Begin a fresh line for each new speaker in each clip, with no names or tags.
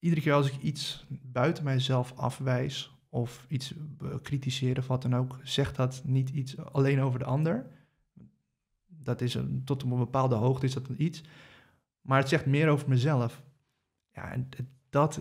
iedere keer als ik iets buiten mijzelf afwijs of iets eh, kritiseer of wat dan ook, zegt dat niet iets alleen over de ander. Dat is een, tot een bepaalde hoogte is dat iets. Maar het zegt meer over mezelf. Ja, en dat,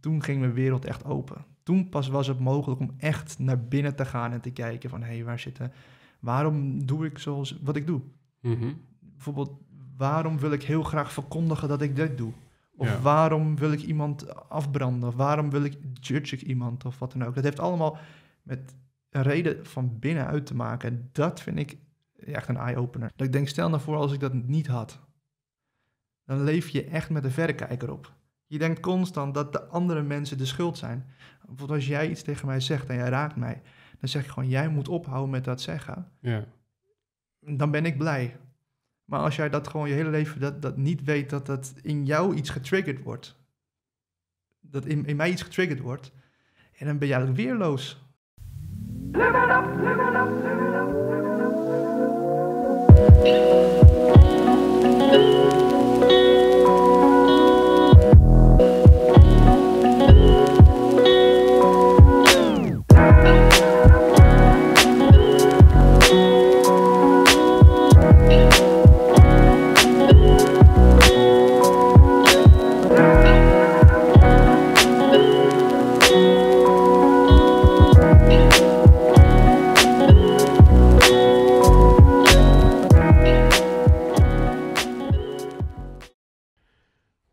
toen ging mijn wereld echt open. Toen pas was het mogelijk om echt naar binnen te gaan en te kijken van... hé, hey, waar zitten... waarom doe ik zoals wat ik doe? Mhm. Bijvoorbeeld, waarom wil ik heel graag verkondigen dat ik dit doe? Of waarom wil ik iemand afbranden? Of waarom wil ik, judge ik iemand? Of wat dan ook. Dat heeft allemaal met een reden van binnenuit te maken. dat vind ik echt een eye-opener. Dat ik denk, stel nou voor als ik dat niet had. Dan leef je echt met een verrekijker op. Je denkt constant dat de andere mensen de schuld zijn. Bijvoorbeeld als jij iets tegen mij zegt en jij raakt mij. Dan zeg ik gewoon, jij moet ophouden met dat zeggen. Ja. Dan ben ik blij. Maar als jij dat gewoon je hele leven dat, dat niet weet, dat dat in jou iets getriggerd wordt. Dat in, in mij iets getriggerd wordt. En dan ben jij weerloos.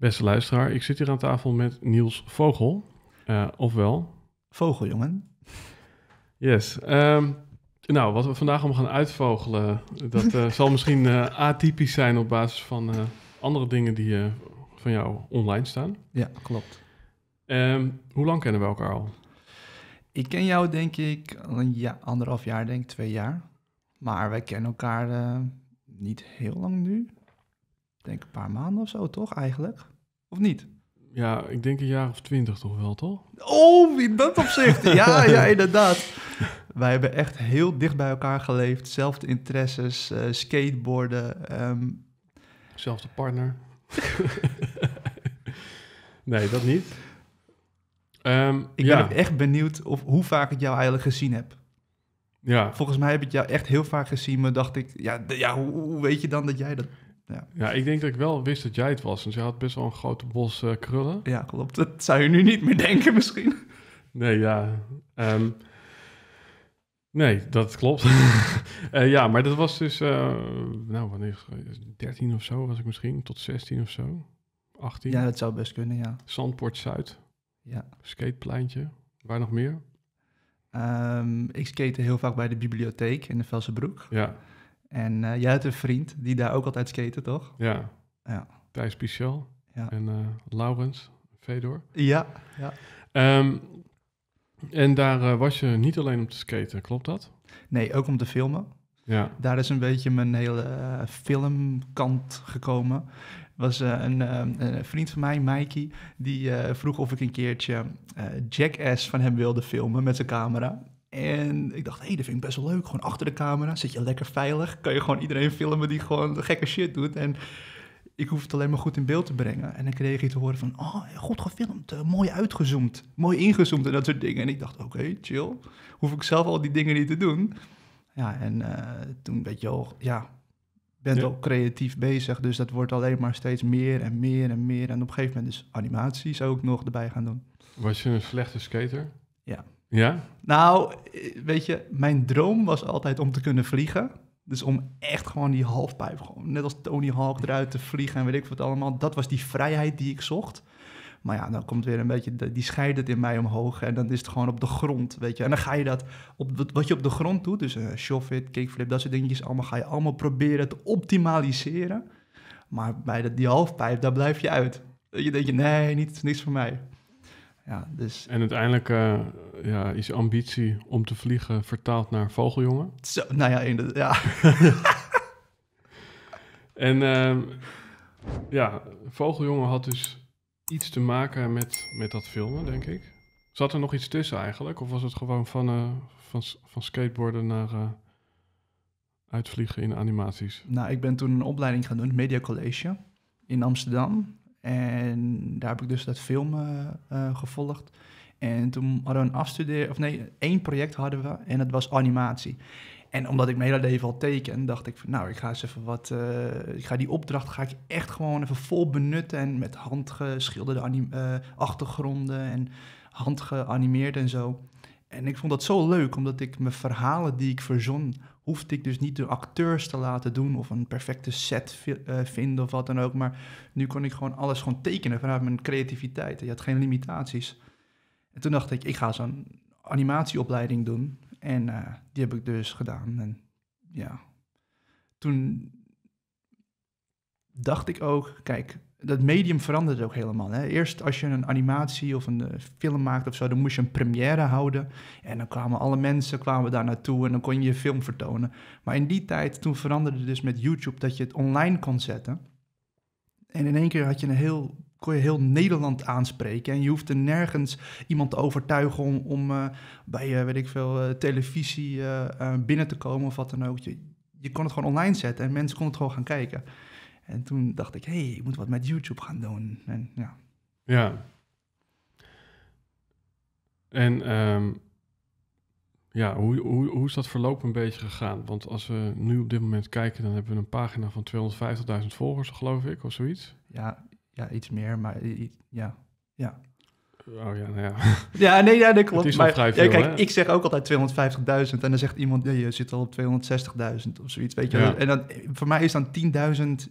Beste luisteraar, ik zit hier aan tafel met Niels Vogel, uh, ofwel... Vogeljongen. Yes. Ehm, nou, wat we vandaag om gaan uitvogelen, dat eh, zal misschien eh, atypisch zijn op basis van andere dingen die van jou online staan. Ja, klopt.
Ehm, hoe lang kennen we elkaar al? Ik ken jou denk ik een ja, anderhalf jaar, denk ik, twee jaar. Maar wij kennen elkaar niet heel lang nu. Ik denk een paar maanden of zo, toch eigenlijk? Of niet? Ja, ik denk een jaar of twintig toch wel, toch? Oh, in dat opzicht. ja, ja, inderdaad. Wij hebben echt heel dicht bij elkaar geleefd. Zelfde interesses, uh, skateboarden. Ehm, Zelfde partner. nee, dat niet. Ehm, ik ben echt benieuwd of, hoe vaak ik jou eigenlijk gezien heb. Ja. Volgens mij heb ik jou echt heel vaak gezien, maar dacht ik, ja, ja hoe, hoe weet je dan dat jij
dat ja. ja, ik denk dat ik wel wist dat jij het was. Want jij had best wel een grote bos eh, krullen. Ja, klopt. Dat zou je nu niet meer denken misschien. Nee, ja. Ehm, nee, dat klopt. Eh, ja, maar dat was dus... Uh, nou, wanneer... 13 of zo was ik misschien. Tot 16 of zo.
18. Ja, dat zou best kunnen, ja. Zandpoort Zuid. Ja. Skatepleintje. Waar nog meer? Ehm, ik skate heel vaak bij de bibliotheek in de Velsenbroek. Ja. En eh, jij hebt een vriend die daar ook altijd skaten, toch? Ja. ja. Thijs Pichel en eh, Laurens Fedor. Ja, ja. Ehm, en daar eh, was je niet alleen om te skaten, klopt dat? Nee, ook om te filmen. Ja. Daar is een beetje mijn hele filmkant gekomen. was een, een, vriend van mij, Mikey, die vroeg of ik een keertje Jackass van hem wilde filmen met zijn camera. En ik dacht, hé, hey, dat vind ik best wel leuk. Gewoon achter de camera zit je lekker veilig. Kan je gewoon iedereen filmen die gewoon gekke shit doet. En ik hoef het alleen maar goed in beeld te brengen. En dan kreeg je te horen van, oh, goed gefilmd, eh, mooi uitgezoomd, mooi ingezoomd en dat soort dingen. En ik dacht, oké, chill. Hoef ik zelf al die dingen niet te doen. Ja, en eh, toen weet je al, ja, bent ja. al creatief bezig. Dus dat wordt alleen maar steeds meer en meer en meer. En op een gegeven moment animatie zou ook nog erbij gaan doen. Was je een slechte skater?
Ja. Ja?
Nou, weet je, mijn droom was altijd om te kunnen vliegen. Dus om echt gewoon die halfpijp, gewoon net als Tony Hawk eruit te vliegen en weet ik wat allemaal. Dat was die vrijheid die ik zocht. Maar ja, dan komt weer een beetje, die scheidert in mij omhoog. En dan is het gewoon op de grond, weet je. En dan ga je dat, op, wat je op de grond doet, dus uh, kickflip, dat soort dingetjes allemaal, ga je allemaal proberen te optimaliseren. Maar bij die halfpijp, daar blijf je uit. Je denkt, nee, niet, niks voor mij. Ja, dus... En
uiteindelijk uh, ja, is ambitie om te vliegen vertaald naar vogeljongen.
Zo, nou ja, inderdaad. Ja.
en ehm, ja, vogeljongen had dus iets te maken met, met dat filmen, denk ik. Zat er nog iets tussen eigenlijk? Of was het gewoon van, eh, van, van skateboarden naar eh, uitvliegen in animaties?
Nou, ik ben toen een opleiding gaan doen, Media College in Amsterdam. En daar heb ik dus dat film eh, eh, gevolgd. En toen hadden we een afstudeer, of nee, één project hadden we en dat was animatie. En omdat ik mijn hele leven al teken, dacht ik van nou, ik ga eens even wat, eh, ik ga die opdracht ga ik echt gewoon even vol benutten en met handgeschilderde uh, achtergronden en handgeanimeerd en zo. En ik vond dat zo leuk, omdat ik mijn verhalen die ik verzon hoefde ik dus niet de acteurs te laten doen of een perfecte set eh, vinden of wat dan ook. Maar nu kon ik gewoon alles gewoon tekenen vanuit mijn creativiteit. Je had geen limitaties. En toen dacht ik, ik ga zo'n animatieopleiding doen. En eh, die heb ik dus gedaan. En ja, toen dacht ik ook, kijk, dat medium verandert ook helemaal. Hè. Eerst als je een animatie of een eh, film maakt of zo, dan moest je een première houden. En dan kwamen alle mensen kwamen daar naartoe en dan kon je je film vertonen. Maar in die tijd, toen veranderde het dus met YouTube dat je het online kon zetten. En in één keer had je een heel, kon je heel Nederland aanspreken. En je hoefde nergens iemand te overtuigen om, om eh, bij, eh, weet ik veel, televisie binnen te komen of wat dan ook. Je, je kon het gewoon online zetten en mensen konden het gewoon gaan kijken. En toen dacht ik, hé, hey, ik moet wat met YouTube gaan doen. En, ja.
ja. En ehm, ja, hoe, hoe, hoe is dat verloop een beetje gegaan? Want als we nu op dit moment kijken, dan hebben we een pagina van 250.000 volgers, geloof ik, of zoiets. Ja, ja iets meer, maar
ja. ja.
Oh, ja, nou ja. ja, nee, ja, dat klopt. maar, veel, kijk, ik
zeg ook altijd 250.000 en dan zegt iemand, nee, je zit al op 260.000 of zoiets, weet je. En dan, voor mij is dan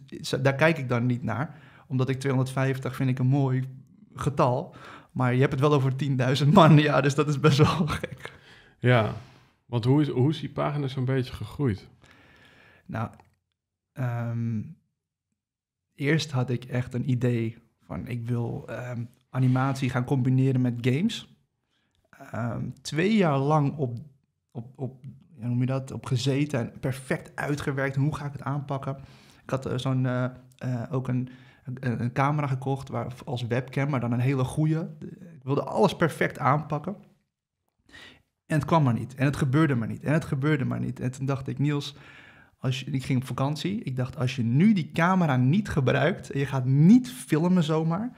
10.000, daar kijk ik dan niet naar, omdat ik 250 vind ik een mooi getal. Maar je hebt het wel over 10.000 man, ja, dus dat is best wel gek.
Ja, want hoe
is, hoe is die pagina zo'n beetje gegroeid? Nou, ehm, eerst had ik echt een idee van ik wil ehm, animatie gaan combineren met games. Ehm, twee jaar lang op, op, op, hoe noem je dat, op gezeten en perfect uitgewerkt. Hoe ga ik het aanpakken? Ik had eh, zo'n, eh, eh, ook een, een, camera gekocht waar, als webcam, maar dan een hele goede. Ik wilde alles perfect aanpakken. En het kwam maar niet. En het gebeurde maar niet. En het gebeurde maar niet. En toen dacht ik, Niels, als ik ging op vakantie. Ik dacht, als je nu die camera niet gebruikt en je gaat niet filmen zomaar,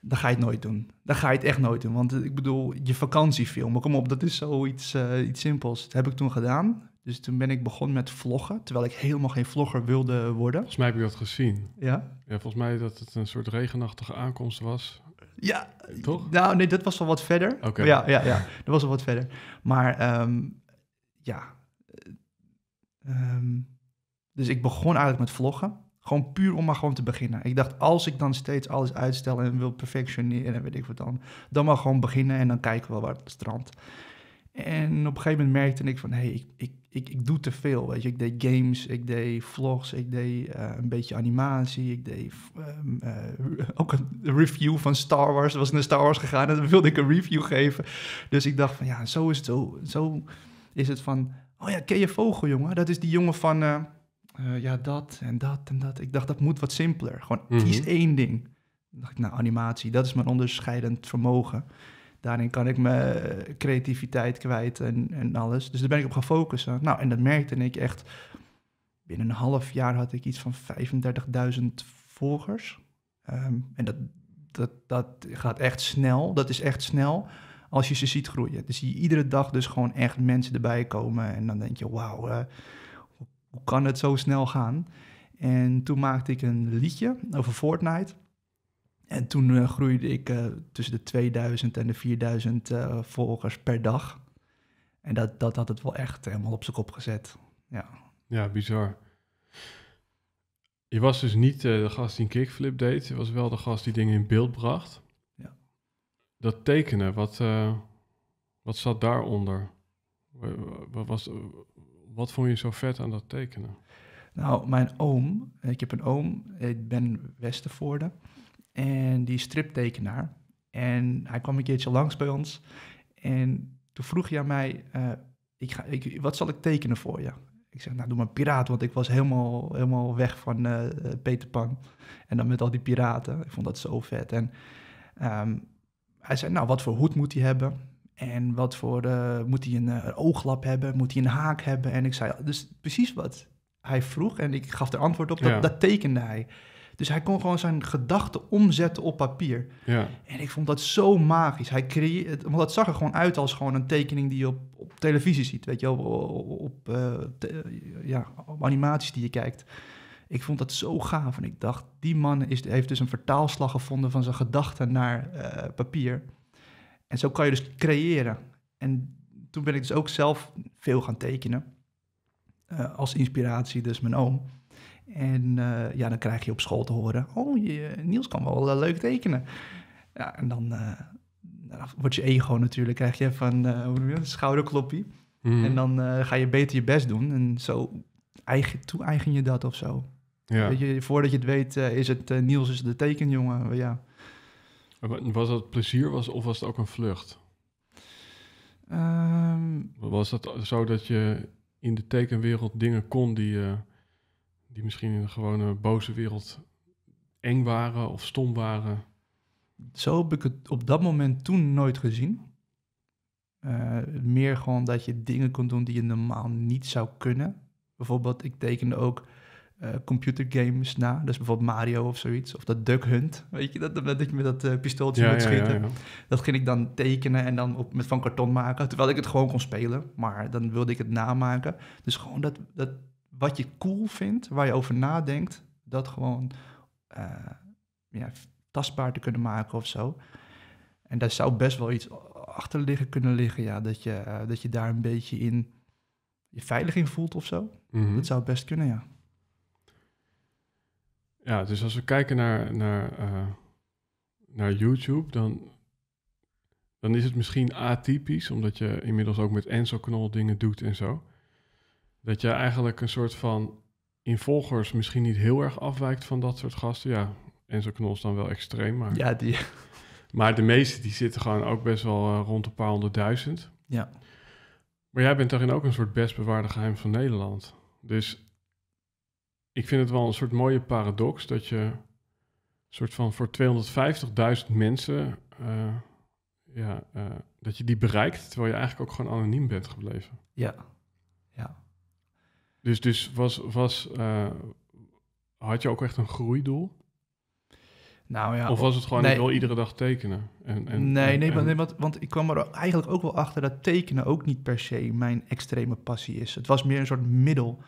dan ga je het nooit doen. Dan ga je het echt nooit doen. Want ik bedoel, je vakantiefilm. kom op, dat is zoiets eh, iets simpels. Dat heb ik toen gedaan. Dus toen ben ik begonnen met vloggen, terwijl ik helemaal geen vlogger wilde worden. Volgens mij heb je dat gezien. Ja? Ja, volgens mij dat het een soort regenachtige aankomst was. Ja. Toch? Nou, nee, dat was al wat verder. Oké. Ja, ja, ja. Dat was al wat verder. Maar ehm, ja. Ehm, dus ik begon eigenlijk met vloggen. Gewoon puur om maar gewoon te beginnen. Ik dacht, als ik dan steeds alles uitstel en wil perfectioneren en weet ik wat dan, dan maar gewoon beginnen en dan kijken we wel waar het strand. En op een gegeven moment merkte ik van, hé, hey, ik, ik, ik, doe te veel, weet je. Ik deed games, ik deed vlogs, ik deed eh, een beetje animatie, ik deed ehm, eh, ook een review van Star Wars. Er was naar Star Wars gegaan en dan wilde ik een review geven. Dus ik dacht van, ja, zo is het, zo, zo is het van, oh ja, ken je Vogel, jongen? Dat is die jongen van... Eh, eh, ja, dat en dat en dat. Ik dacht, dat moet wat simpeler. Gewoon mm kies één ding. dacht ik, nou, animatie, dat is mijn onderscheidend vermogen. Daarin kan ik mijn eh, creativiteit kwijt en, en alles. Dus daar ben ik op gaan focussen. Nou, en dat merkte ik echt. Binnen een half jaar had ik iets van 35.000 volgers. Ehm, en dat, dat, dat gaat echt snel. Dat is echt snel als je ze ziet groeien. Dus zie je iedere dag dus gewoon echt mensen erbij komen. En dan denk je, wauw, eh, hoe kan het zo snel gaan? En toen maakte ik een liedje over Fortnite. En toen eh, groeide ik eh, tussen de 2000 en de 4000 eh, volgers per dag. En dat, dat had het wel echt helemaal op zijn kop gezet.
Ja, ja bizar. Je was dus niet de gast die een kickflip deed. Je was wel de gast die dingen in beeld bracht. Ja. Dat tekenen, wat, wat zat daaronder? Wat Was, wat vond je zo vet aan dat tekenen?
Nou, mijn oom, ik heb een oom, ik ben Westervoorde. En die striptekenaar. En hij kwam een keertje langs bij ons. En toen vroeg hij aan mij, eh, ik ga, ik, wat zal ik tekenen voor je? Ik zeg, nou doe maar piraat, want ik was helemaal, helemaal weg van uh, Peter Pan. En dan met al die piraten. Ik vond dat zo vet. En ehm, hij zei, nou wat voor hoed moet hij hebben? En wat voor, eh, moet hij eh, een ooglap hebben? Moet hij een haak hebben? En ik zei, dus precies wat hij vroeg en ik gaf er antwoord op, dat, tekende hij. Dus hij kon gewoon zijn gedachten omzetten op papier. Ja. En ik vond dat zo magisch. Hij creëert, want dat zag er gewoon uit als gewoon een tekening die je op, op televisie ziet, weet je, op, op, eh, ja, animaties die je kijkt. Ik vond dat zo gaaf en ik dacht, die man is, heeft dus een vertaalslag gevonden van zijn gedachten naar papier. En zo kan je dus creëren. En toen ben ik dus ook zelf veel gaan tekenen. Eh, als inspiratie, dus mijn oom. En eh, ja, dan krijg je op school te horen: Oh, je, Niels kan wel uh, leuk tekenen. Ja, en dan nou, wordt je ego natuurlijk, krijg je van een schouderkloppie. Mhm. En dan ga je beter je best doen. En zo toe-eigen je dat of zo. Ja. Weet je, voordat je het weet, is het Niels is de tekenjongen. Ja.
Was dat plezier was, of was het ook een vlucht?
Ehm.
was dat zo dat je in de tekenwereld dingen kon die, eh, die misschien in de gewone
boze wereld eng waren of stom waren? Zo heb ik het op dat moment toen nooit gezien. Eh, meer gewoon dat je dingen kon doen die je normaal niet zou kunnen. Bijvoorbeeld, ik tekende ook uh, eh, computergames na. Dus bijvoorbeeld Mario of zoiets. Of dat Duck Hunt. Weet je, dat, dat, ik je met dat eh, pistooltje ja, moet schieten. dat ging ik dan tekenen en dan op, met van karton maken. Terwijl ik het gewoon kon spelen. Maar dan wilde ik het namaken. Dus gewoon dat, dat wat je cool vindt, waar je over nadenkt, dat gewoon eh, ja, tastbaar te kunnen maken of zo. En daar zou best wel iets achter liggen kunnen liggen. Ja, dat, je, dat je daar een beetje in je in voelt of zo. Mhm. Dat zou best kunnen, ja.
Ja, dus als we kijken naar, naar, eh, naar YouTube, dan, dan is het misschien atypisch, omdat je inmiddels ook met Enzo Knol dingen doet en zo. Dat je eigenlijk een soort van involgers misschien niet heel erg afwijkt van dat soort gasten. Ja, Enzo Knol is dan wel extreem, maar... Ja, die... Maar de meeste die zitten gewoon ook best wel eh, rond een paar honderdduizend. Ja. Maar jij bent daarin ook een soort best bewaarde geheim van Nederland. Dus ik vind het wel een soort mooie paradox dat je soort van voor 250.000 mensen, eh, ja, eh, dat je die bereikt, terwijl je eigenlijk ook gewoon anoniem bent gebleven. Ja, ja. Dus, dus was, was, eh, had
je ook echt een groeidoel?
Nou ja, of was het gewoon nee, wel iedere dag tekenen? En, en, nee, nee, want,
want, want, ik kwam er eigenlijk ook wel achter dat tekenen ook niet per se mijn extreme passie is. Het was meer een soort middel.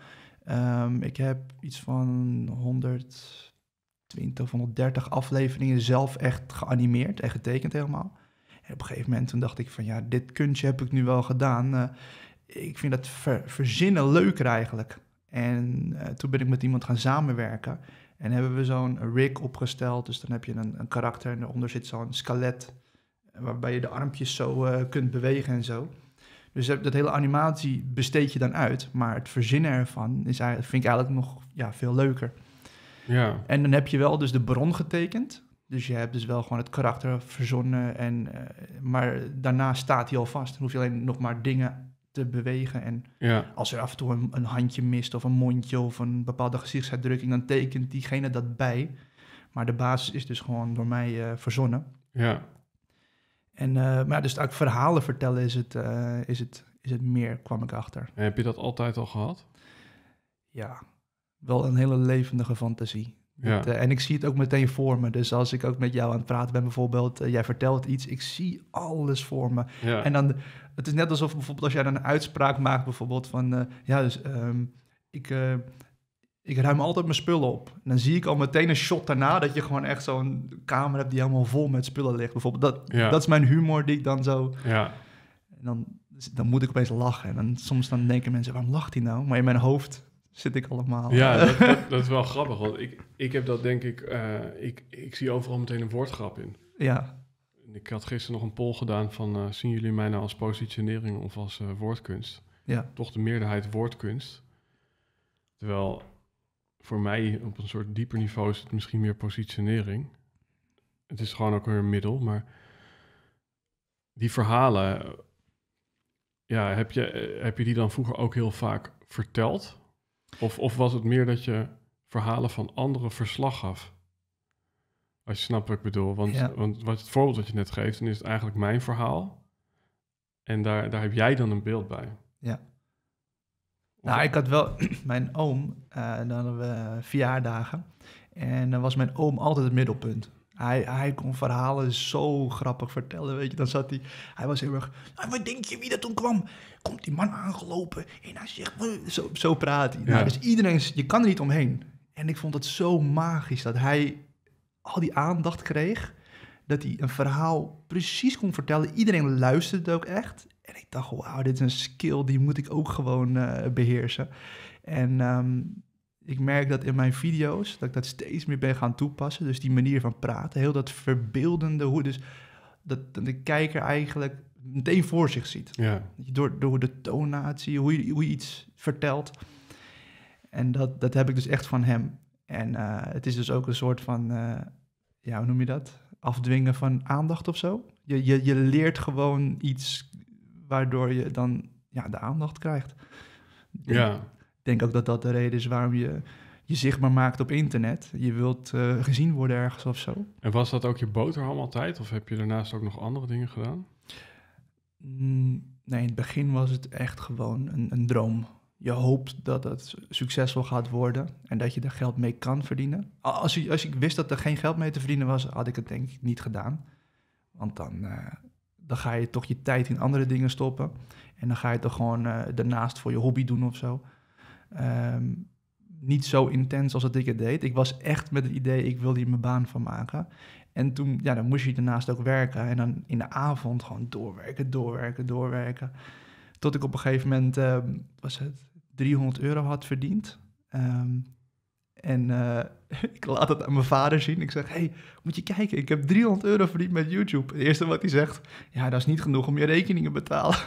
Ehm, ik heb iets van 120 of 130 afleveringen zelf echt geanimeerd en getekend helemaal. En op een gegeven moment toen dacht ik van ja, dit kunstje heb ik nu wel gedaan. Eh, ik vind dat verzinnen leuker eigenlijk. En eh, toen ben ik met iemand gaan samenwerken. En hebben we zo'n rig opgesteld. Dus dan heb je een, een karakter en daaronder zit zo'n skelet. Eh, waarbij je de armpjes zo kunt bewegen en zo. Dus dat hele animatie besteed je dan uit. Maar het verzinnen ervan is eigenlijk, vind ik eigenlijk nog ja, veel leuker. Ja. En dan heb je wel dus de bron getekend. Dus je hebt dus wel gewoon het karakter verzonnen. En, eh, maar daarna staat hij al vast. Dan hoef je alleen nog maar dingen te bewegen. En ja. als er af en toe een, een, handje mist of een mondje of een bepaalde gezichtsuitdrukking, dan tekent diegene dat bij. Maar de basis is dus gewoon door mij uh, verzonnen. Ja. En, eh, maar dus ook verhalen vertellen is het, eh, is, het, is het meer, kwam ik achter.
heb je dat altijd al gehad? Ja,
wel een hele levendige fantasie. Ja. Eh, en ik zie het ook meteen voor me. Dus als ik ook met jou aan het praten ben, bijvoorbeeld, jij vertelt iets, ik zie alles voor me. Ja. En dan, het is net alsof bijvoorbeeld als jij dan een uitspraak maakt, bijvoorbeeld van, ja, dus ehm, ik ik ruim altijd mijn spullen op. En dan zie ik al meteen een shot daarna dat je gewoon echt zo'n kamer hebt die helemaal vol met spullen ligt. Bijvoorbeeld, dat, dat is mijn humor die ik dan zo... Ja. En dan, dus dan moet ik opeens lachen. En dan, soms dan denken mensen, waarom lacht hij nou? Maar in mijn hoofd zit ik allemaal. Ja, dat,
dat, is wel grappig. Want ik, ik heb dat denk ik, eh, ik... Ik zie overal meteen een woordgrap in. Ja. Ik had gisteren nog een poll gedaan van... Eh, zien jullie mij nou als positionering of als eh, woordkunst? Ja. Toch de meerderheid woordkunst. Terwijl voor mij op een soort dieper niveau is het misschien meer positionering. Het is gewoon ook weer een middel, maar die verhalen, ja, heb je, eh, heb je die dan vroeger ook heel vaak verteld? Of, of was het meer dat je verhalen van anderen verslag gaf? Als je snapt wat ik bedoel. Want, want wat het voorbeeld dat je net geeft, dan is het eigenlijk mijn verhaal. En daar, daar heb jij dan een beeld bij.
Ja. Nou, ik had wel mijn oom, eh, dan hadden we eh, verjaardagen. En dan was mijn oom altijd het middelpunt. Hij, hij kon verhalen zo grappig vertellen, weet je. Dan zat hij, hij was heel erg, nou, wat denk je wie dat toen kwam? Komt die man aangelopen en hij zegt, zo, zo praat hij. dus iedereen, je kan er niet omheen. En ik vond het zo magisch dat hij al die aandacht kreeg. Dat hij een verhaal precies kon vertellen. Iedereen luisterde ook echt ik dacht, wauw, dit is een skill, die moet ik ook gewoon eh, beheersen. En ehm, ik merk dat in mijn video's, dat ik dat steeds meer ben gaan toepassen. Dus die manier van praten, heel dat verbeeldende, hoe dus dat, de kijker eigenlijk meteen voor zich ziet. Ja. Door, door de tonatie, hoe je, hoe iets vertelt. En dat, dat heb ik dus echt van hem. En eh, het is dus ook een soort van, eh, ja, hoe noem je dat? Afdwingen van aandacht of zo. Je, je, je leert gewoon iets waardoor je dan ja, de aandacht krijgt. Ik ja. denk ook dat dat de reden is waarom je je zichtbaar maakt op internet. Je wilt eh, gezien worden ergens of zo.
En was dat ook je boterham altijd? Of heb je daarnaast ook nog
andere dingen gedaan? Mm, nee, in het begin was het echt gewoon een, een droom. Je hoopt dat het succesvol gaat worden en dat je er geld mee kan verdienen. Als, als ik wist dat er geen geld mee te verdienen was, had ik het denk ik niet gedaan. Want dan, eh, dan ga je toch je tijd in andere dingen stoppen. En dan ga je toch gewoon eh, daarnaast voor je hobby doen of zo. Ehm, niet zo intens als dat ik het deed. Ik was echt met het idee, ik wil hier mijn baan van maken. En toen, ja, dan moest je daarnaast ook werken. En dan in de avond gewoon doorwerken, doorwerken, doorwerken. Tot ik op een gegeven moment, ehm, was het, 300 euro had verdiend. Ehm, en eh, ik laat het aan mijn vader zien. Ik zeg, hey, moet je kijken, ik heb 300 euro verdiend met YouTube. Het eerste wat hij zegt, ja, dat is niet genoeg om je rekeningen te betalen.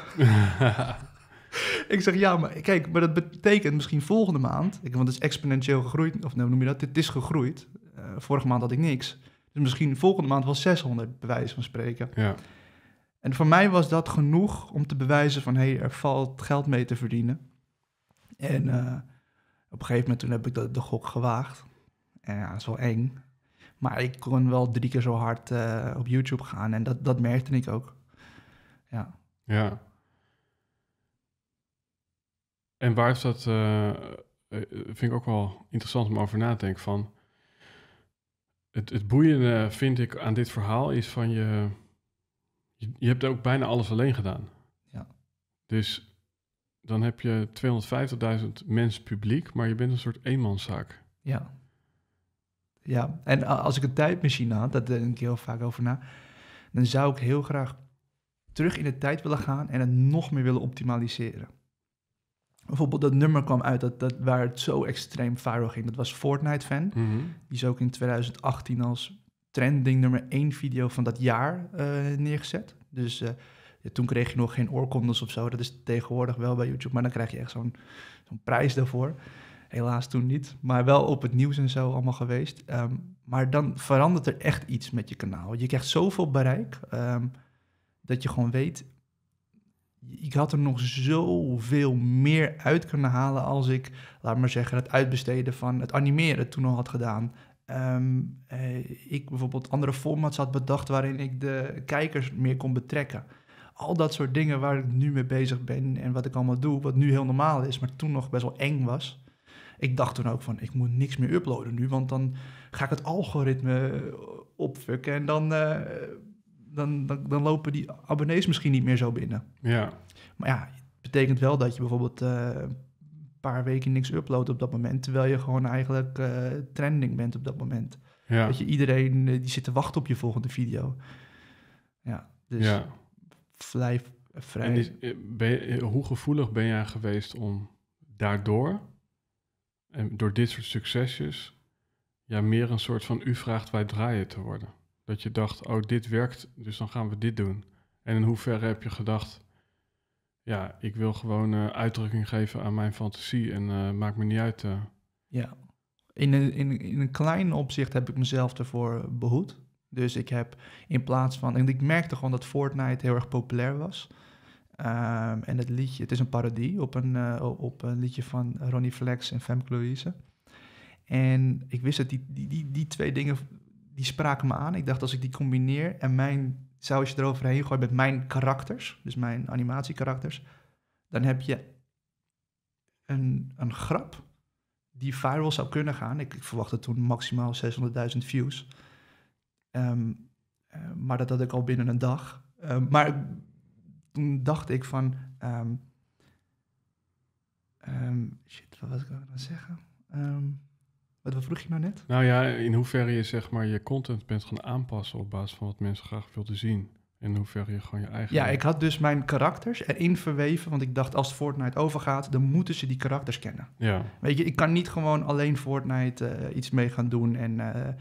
ik zeg, ja, maar kijk, maar dat betekent misschien volgende maand... Ik, want het is exponentieel gegroeid, of nou noem je dat? Dit is gegroeid. Uh, vorige maand had ik niks. Dus misschien volgende maand wel 600, bij wijze van spreken. Ja. En voor mij was dat genoeg om te bewijzen van... hé, hey, er valt geld mee te verdienen. En... Eh, op een gegeven moment toen heb ik de, de gok gewaagd. En ja, dat is wel eng. Maar ik kon wel drie keer zo hard eh, op YouTube gaan en dat, dat merkte ik ook. Ja.
Ja. En waar is dat, uh, vind ik ook wel interessant om over na te denken, van... Het, het boeiende vind ik aan dit verhaal is van je, je, je hebt ook bijna alles alleen gedaan. Ja. Dus dan heb je 250.000 mensen publiek, maar je bent een soort eenmanszaak.
Ja. Ja, en als ik een tijdmachine had, daar denk ik heel vaak over na, dan zou ik heel graag terug in de tijd willen gaan en het nog meer willen optimaliseren. Bijvoorbeeld dat nummer kwam uit dat, dat, waar het zo extreem viral ging. Dat was Fortnite Fan. Mhm. Die is ook in 2018 als trending nummer 1 video van dat jaar eh, neergezet. Dus eh, toen kreeg je nog geen oorkondens of zo. Dat is tegenwoordig wel bij YouTube. Maar dan krijg je echt zo'n prijs daarvoor. Helaas toen niet. Maar wel op het nieuws en zo allemaal geweest. Ehm, maar dan verandert er echt iets met je kanaal. Je krijgt zoveel bereik ehm, dat je gewoon weet. Ik had er nog zoveel meer uit kunnen halen als ik, laat maar zeggen, het uitbesteden van het animeren toen al had gedaan. Ehm, eh, ik bijvoorbeeld andere formats had bedacht waarin ik de kijkers meer kon betrekken al dat soort dingen waar ik nu mee bezig ben en wat ik allemaal doe, wat nu heel normaal is, maar toen nog best wel eng was. Ik dacht toen ook van, ik moet niks meer uploaden nu, want dan ga ik het algoritme opfukken en dan, eh, dan, dan, lopen die abonnees misschien niet meer zo binnen. Ja. Maar ja, het betekent wel dat je bijvoorbeeld eh, een paar weken niks uploadt op dat moment, terwijl je gewoon eigenlijk eh, trending bent op dat moment. Ja. Dat je iedereen die zit te wachten op je volgende video. Ja, dus... Ja vrij. Is,
eh, eh, hoe gevoelig ben jij geweest om daardoor, en door dit soort succesjes, ja, meer een soort van u vraagt wij draaien te worden? Dat je dacht, oh, dit werkt, dus dan gaan we dit doen. En in hoeverre heb je gedacht, ja, ik wil gewoon eh, uitdrukking geven aan mijn fantasie en uh, maakt me niet uit.
Ja, in een, in, in een klein opzicht heb ik mezelf ervoor behoed. Dus ik heb in plaats van. En ik merkte gewoon dat Fortnite heel erg populair was. Ehm, en het liedje, het is een parodie op een, eh, op een liedje van Ronnie Flex en Femke Louise. En ik wist dat die, die, die, die twee dingen, die spraken me aan. Ik dacht, als ik die combineer en mijn zou sausje eroverheen gooien met mijn karakters, dus mijn animatiekarakters, dan heb je een, een grap die viral zou kunnen gaan. Ik, ik verwachtte toen maximaal 600.000 views. Ehm, eh, maar dat had ik al binnen een dag. Ehm, maar toen dacht ik van... Ehm, shit, wat was ik gaan nou aan zeggen? wat, wat vroeg je nou net? Nou
ja, in hoeverre je zeg maar je content bent gaan aanpassen op basis van wat mensen graag wilden zien. In hoeverre je gewoon je eigen... Ja, ik
had dus mijn karakters erin verweven, want ik dacht als Fortnite overgaat, dan moeten ze die karakters kennen. Ja. Weet je, ik kan niet gewoon alleen Fortnite eh, iets mee gaan doen en... Eh,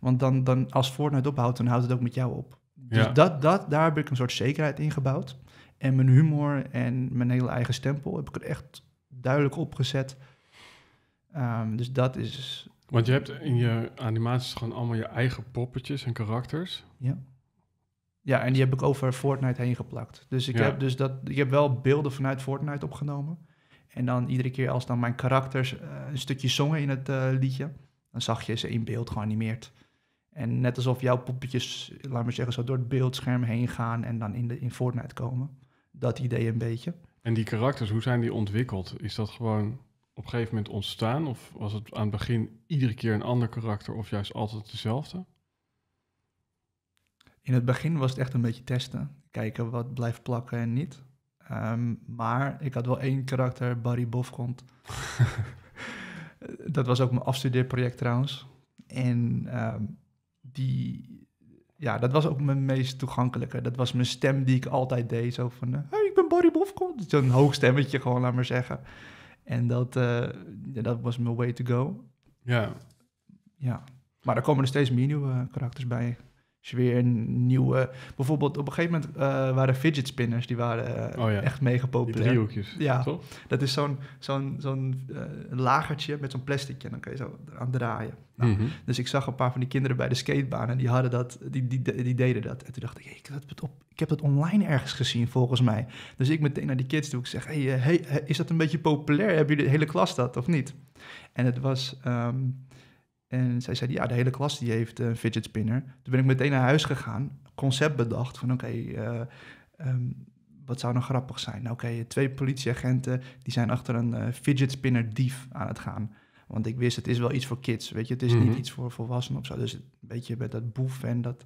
want dan, dan als Fortnite ophoudt, dan houdt het ook met jou op. Dus dat, dat, daar heb ik een soort zekerheid in gebouwd. En mijn humor en mijn hele eigen stempel heb ik er echt duidelijk opgezet. Um, ehm, dus dat is. Want je hebt in je animaties gewoon allemaal je eigen poppetjes en karakters. Ja. Ja, en die heb ik over Fortnite heen geplakt. Dus ik, heb, dus dat, ik heb wel beelden vanuit Fortnite opgenomen. En dan iedere keer als dan mijn karakters eh, een stukje zongen in het eh, liedje, dan zag je ze in beeld geanimeerd. En net alsof jouw poppetjes, laat maar zeggen, zo door het beeldscherm heen gaan en dan in, de, in Fortnite komen. Dat idee een beetje.
En die karakters, hoe zijn die ontwikkeld? Is dat gewoon op een gegeven moment ontstaan? Of was het aan het begin iedere keer een ander karakter
of juist altijd dezelfde? In het begin was het echt een beetje testen. Kijken wat blijft plakken en niet. Ehm, maar ik had wel één karakter, Barry Bofgrond. dat was ook mijn afstudeerproject trouwens. En ehm, die, ja, dat was ook mijn meest toegankelijke. Dat was mijn stem die ik altijd deed. Zo van, eh, hey, ik ben Barry Bofko. Zo'n hoog stemmetje gewoon, laat maar zeggen. En dat, eh, dat was mijn way to go. Ja. Ja. Maar er komen er steeds meer nieuwe karakters bij is weer een nieuwe... Bijvoorbeeld op een gegeven moment eh, waren fidget spinners, die waren eh, oh echt mega populair. Die driehoekjes, ja. Toch? Dat is zo'n zo'n zo'n uh, lagertje met zo'n plasticje en dan kan je zo aan draaien. Nou, mhm. Dus ik zag een paar van die kinderen bij de skatebaan en die, hadden dat, die, die, die deden dat. En toen dacht ik, hey, ik, heb op, ik heb dat online ergens gezien volgens mij. Dus ik meteen naar die kids toe, ik zeg, hey, hey, is dat een beetje populair? Hebben jullie de hele klas dat of niet? En het was... Ehm, en zij zei, ja, de hele klas die heeft een eh, fidget spinner. Toen ben ik meteen naar huis gegaan, concept bedacht van oké, eh, ehm, wat zou nou grappig zijn? Nou, oké, twee politieagenten die zijn achter een eh, fidget spinner dief aan het gaan. Want ik wist, het is wel iets voor kids, weet je. Het is niet mhm. iets voor volwassenen of zo. Dus een beetje met dat boef en dat...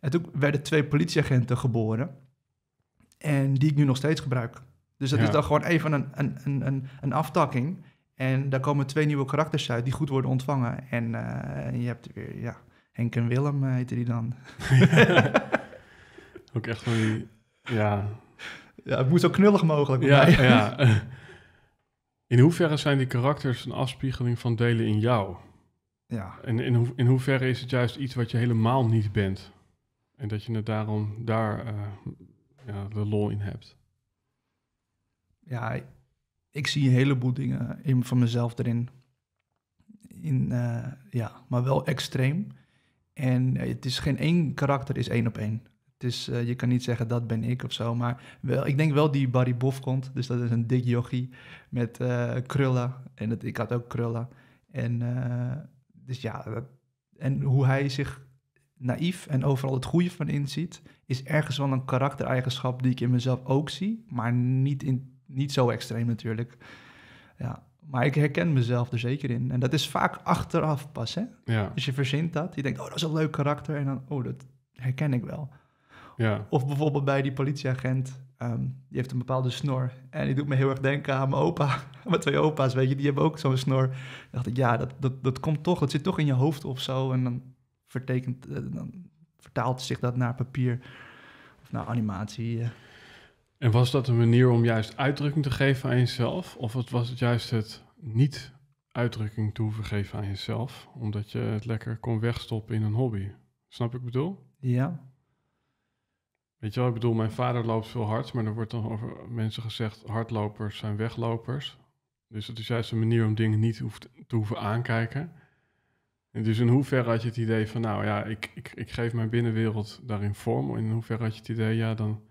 En toen werden twee politieagenten geboren. En die ik nu nog steeds gebruik. Dus dat is dan gewoon even een, een, een, een, een aftakking en daar komen twee nieuwe karakters uit die goed worden ontvangen. En eh, je hebt weer, ja, Henk en Willem uh, die dan.
ook echt van die, ja...
Ja, het moet zo knullig mogelijk ja, mij. ja.
In hoeverre zijn die karakters een afspiegeling van delen in jou? Ja. En in, in hoeverre is het juist iets wat je helemaal niet bent? En dat je het daarom daar eh, ja, de lol in hebt?
Ja, ik zie een heleboel dingen in, van mezelf erin. In, eh, ja, maar wel extreem. En eh, het is geen één karakter is één op één. Het is, eh, je kan niet zeggen dat ben ik of zo. Maar wel, ik denk wel die Barry Bof komt. Dus dat is een dik jochie met krullen. En dat, ik had ook krullen. En, dus ja, en hoe hij zich naïef en overal het goede van inziet... is ergens wel een karaktereigenschap die ik in mezelf ook zie. Maar niet in niet zo extreem natuurlijk. Ja. Maar ik herken mezelf er zeker in. En dat is vaak achteraf pas. Hè? Ja. Dus je verzint dat. Je denkt, oh, dat is een leuk karakter. En dan, oh, dat herken ik wel. Ja. Of bijvoorbeeld bij die politieagent. Ehm, die heeft een bepaalde snor. En die doet me heel erg denken aan mijn opa. mijn twee opa's, weet je, die hebben ook zo'n snor. Dan dacht ik, ja, dat, dat, dat komt toch. Dat zit toch in je hoofd of zo. En dan, vertekent, eh, dan vertaalt zich dat naar papier. Of naar animatie. Eh. En
was dat een manier
om juist uitdrukking te geven aan jezelf?
Of was het juist het niet uitdrukking te hoeven geven aan jezelf? Omdat je het lekker kon wegstoppen in een hobby. Snap ik bedoel? Ja. Weet je wel, ik bedoel, mijn vader loopt veel hard, maar er wordt dan over mensen gezegd, hardlopers zijn weglopers. Dus het is juist een manier om dingen niet hoeft, te hoeven aankijken. En dus in hoeverre had je het idee van, nou ja, ik, ik, ik geef mijn binnenwereld daarin vorm. In hoeverre had je het idee, ja, dan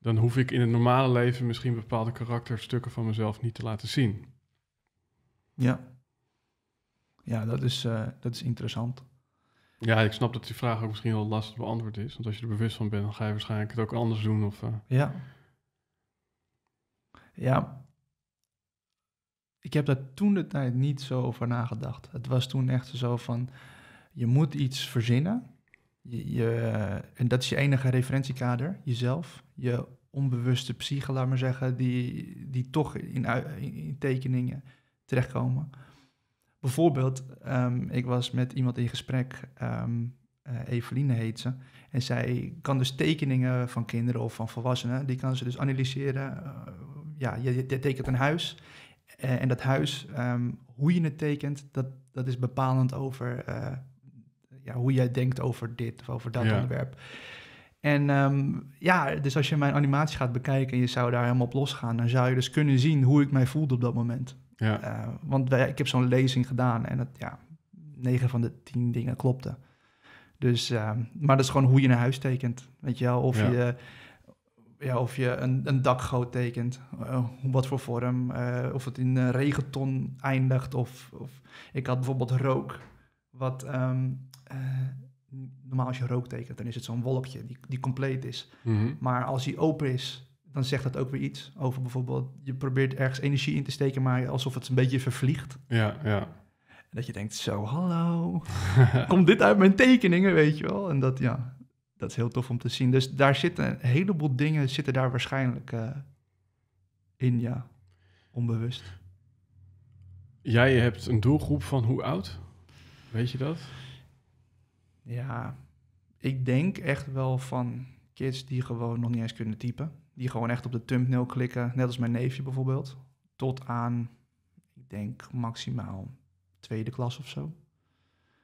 dan hoef ik in het normale leven misschien bepaalde karakterstukken van mezelf niet te laten zien.
Ja. Ja, dat is, eh, dat is interessant.
Ja, ik snap dat die vraag ook misschien wel lastig beantwoord is. Want als je er bewust van bent, dan ga je waarschijnlijk het ook anders doen. Of, eh.
Ja. Ja. Ik heb daar toen de tijd niet zo over nagedacht. Het was toen echt zo van, je moet iets verzinnen je, en dat is je enige referentiekader, jezelf, je onbewuste psyche, laat maar zeggen, die, die toch in, in tekeningen terechtkomen. Bijvoorbeeld, ehm, ik was met iemand in gesprek, um, Eveline heet ze, en zij kan dus tekeningen van kinderen of van volwassenen, die kan ze dus analyseren. Eh, ja, je, tekent een huis eh, en dat huis, ehm, hoe je het tekent, dat, dat is bepalend over ja, hoe jij denkt over dit of over dat onderwerp. En ehm, ja, dus als je mijn animatie gaat bekijken en je zou daar helemaal op losgaan, dan zou je dus kunnen zien hoe ik mij voelde op dat moment. Ja. Eh, want wij, ik heb zo'n lezing gedaan en het, ja, negen van de tien dingen klopten. Dus, ehm, maar dat is gewoon hoe je naar huis tekent, weet je wel. Of je, ja, of je een, een dakgoot tekent, eh, wat voor vorm. Eh, of het in een regenton eindigt of, of ik had bijvoorbeeld rook wat ehm, eh, normaal als je rook tekent, dan is het zo'n wolkje die, die compleet is. Mhm. Maar als die open is, dan zegt dat ook weer iets over bijvoorbeeld, je probeert ergens energie in te steken, maar alsof het een beetje vervliegt. Ja, ja. En dat je denkt, zo, hallo, komt dit uit mijn tekeningen, weet je wel? En dat, ja, dat is heel tof om te zien. Dus daar zitten een heleboel dingen, zitten daar waarschijnlijk eh, in, ja, onbewust.
Jij hebt een doelgroep van hoe oud? Weet
je dat? Ja, ik denk echt wel van kids die gewoon nog niet eens kunnen typen. Die gewoon echt op de thumbnail klikken, net als mijn neefje bijvoorbeeld. Tot aan, ik denk maximaal tweede klas of zo.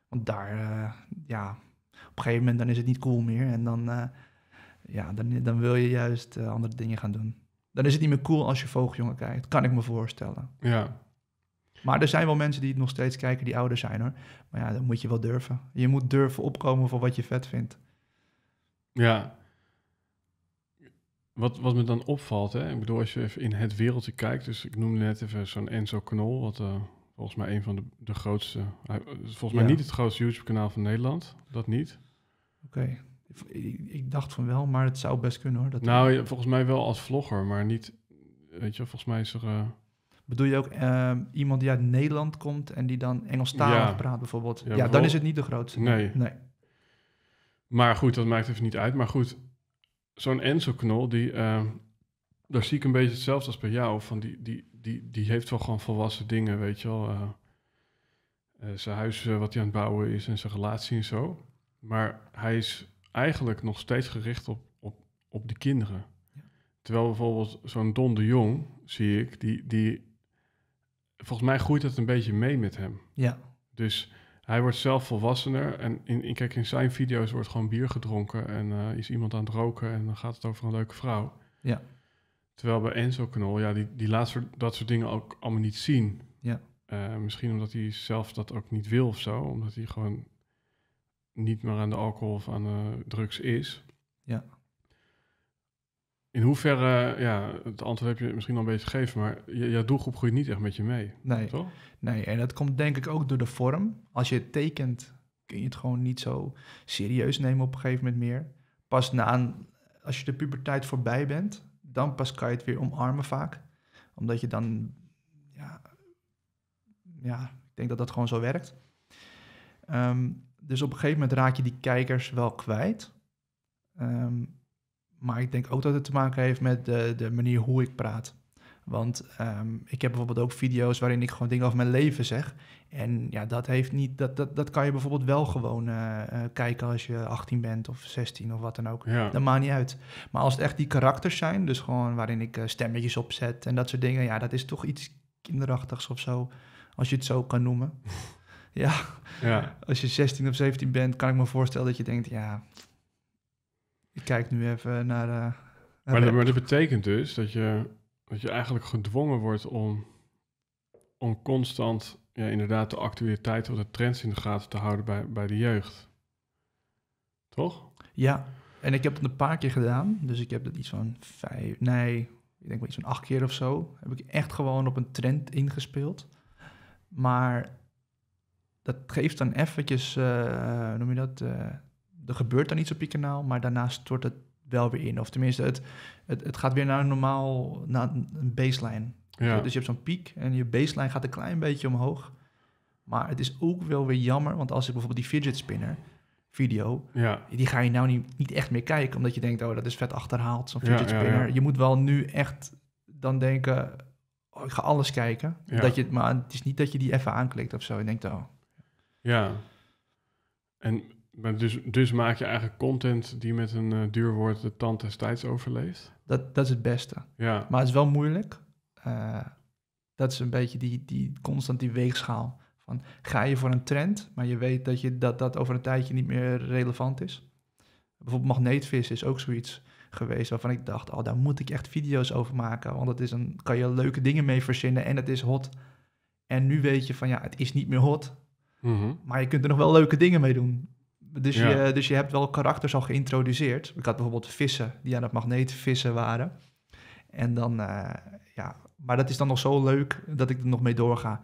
Want daar, eh, ja, op een gegeven moment dan is het niet cool meer. En dan, eh, ja, dan, dan wil je juist eh, andere dingen gaan doen. Dan is het niet meer cool als je vogeljongen kijkt, kan ik me voorstellen. Ja, maar er zijn wel mensen die het nog steeds kijken die ouder zijn hoor. Maar ja, dan moet je wel durven. Je moet durven opkomen voor wat je vet vindt.
Ja. Wat, wat me dan opvalt, hè? ik bedoel, als je even in het wereldje kijkt, dus ik noemde net even zo'n Enzo Knol, wat eh, volgens mij een van de, de grootste, volgens mij niet het grootste YouTube-kanaal van Nederland, dat niet.
Oké, ik, dacht van wel, maar het zou best kunnen hoor. Dat nou, ja, volgens mij wel als vlogger, maar niet, weet je, volgens mij is er... Eh, Bedoel je ook ehm, iemand die uit Nederland komt en die dan Engelstalig ja. praat bijvoorbeeld? Ja, dan is het niet de grootste. Nee. nee.
Maar goed, dat maakt even niet uit. Maar goed, zo'n Enzo-knol, die, ehm, daar zie ik een beetje hetzelfde als bij jou. Van die, die, die, die heeft wel gewoon volwassen dingen, weet je wel. Eh, eh, zijn huis eh, wat hij aan het bouwen is en zijn relatie en zo. Maar hij is eigenlijk nog steeds gericht op, op, op de kinderen. Terwijl bijvoorbeeld zo'n Don de Jong, zie ik, die, die volgens mij groeit dat een beetje mee met hem. Ja. Dus hij wordt zelf volwassener. En in, kijk, in zijn video's wordt gewoon bier gedronken en eh, is iemand aan het roken en dan gaat het over een leuke vrouw. Ja. Terwijl bij Enzo Knol, ja, die, die laat dat soort dingen ook allemaal niet zien. Ja. Eh, misschien omdat hij zelf dat ook niet wil of zo, omdat hij gewoon niet meer aan de alcohol of aan de drugs is. Ja. In hoeverre, ja, het antwoord heb je misschien al een beetje gegeven, maar je, je
doelgroep groeit niet echt met je mee. Nee. Toch? Nee, en dat komt denk ik ook door de vorm. Als je het tekent, kun je het gewoon niet zo serieus nemen op een gegeven moment meer. Pas na, als je de puberteit voorbij bent, dan pas kan je het weer omarmen vaak. Omdat je dan, ja, ja ik denk dat dat gewoon zo werkt. Ehm, dus op een gegeven moment raak je die kijkers wel kwijt. Um, maar ik denk ook dat het te maken heeft met de, de manier hoe ik praat. Want ehm, ik heb bijvoorbeeld ook video's waarin ik gewoon dingen over mijn leven zeg. En ja, dat, heeft niet, dat, dat, dat kan je bijvoorbeeld wel gewoon eh, eh, kijken als je 18 bent of 16 of wat dan ook. Ja. Dat maakt niet uit. Maar als het echt die karakters zijn, dus gewoon waarin ik eh, stemmetjes opzet en dat soort dingen, ja, dat is toch iets kinderachtigs of zo, als je het zo kan noemen. ja. ja, als je 16 of 17 bent, kan ik me voorstellen dat je denkt, ja, ik kijk nu even naar. Eh, maar, dat,
betekent dus dat je, dat je eigenlijk gedwongen wordt om, om constant ja, inderdaad de actualiteit of de trends in de gaten te
houden bij, bij de
jeugd. Toch?
Ja, en ik heb het een paar keer gedaan. Dus ik heb dat iets van vijf, nee, ik denk wel iets van acht keer of zo. Heb ik echt gewoon op een trend ingespeeld. Maar dat geeft dan eventjes, uh, noem je dat, eh, er gebeurt dan iets op je kanaal, maar daarna stort het wel weer in. Of tenminste, het, het, het gaat weer naar normaal, naar een baseline. Ja. Dus je hebt zo'n piek en je baseline gaat een klein beetje omhoog. Maar het is ook wel weer jammer, want als ik bijvoorbeeld die fidget spinner video, ja. die ga je nou niet, niet echt meer kijken, omdat je denkt, oh, dat is vet achterhaald, zo'n fidget ja, spinner. Je moet wel nu echt dan denken, oh, ik ga alles kijken. Dat je, maar het is niet dat je die even aanklikt of zo. Je denkt, oh.
Ja. En maar dus, dus maak je eigenlijk content die met een eh, duur woord de
tand des tijds overleeft? Dat, dat is het beste. Ja. Maar het is wel moeilijk. Eh, dat is een beetje die, die constant die weegschaal. Van, ga je voor een trend, maar je weet dat, je, dat dat over een tijdje niet meer relevant is? Bijvoorbeeld magneetvis is ook zoiets geweest waarvan ik dacht, oh, daar moet ik echt video's over maken. Want dat is een, kan je leuke dingen mee verzinnen en het is hot. En nu weet je van ja, het is niet meer hot. Mhm. Maar je kunt er nog wel leuke dingen mee doen. Dus, je, dus je hebt wel karakters al geïntroduceerd. Ik had bijvoorbeeld vissen die aan het magneet vissen waren. En dan, eh, ja, maar dat is dan nog zo leuk dat ik er nog mee doorga.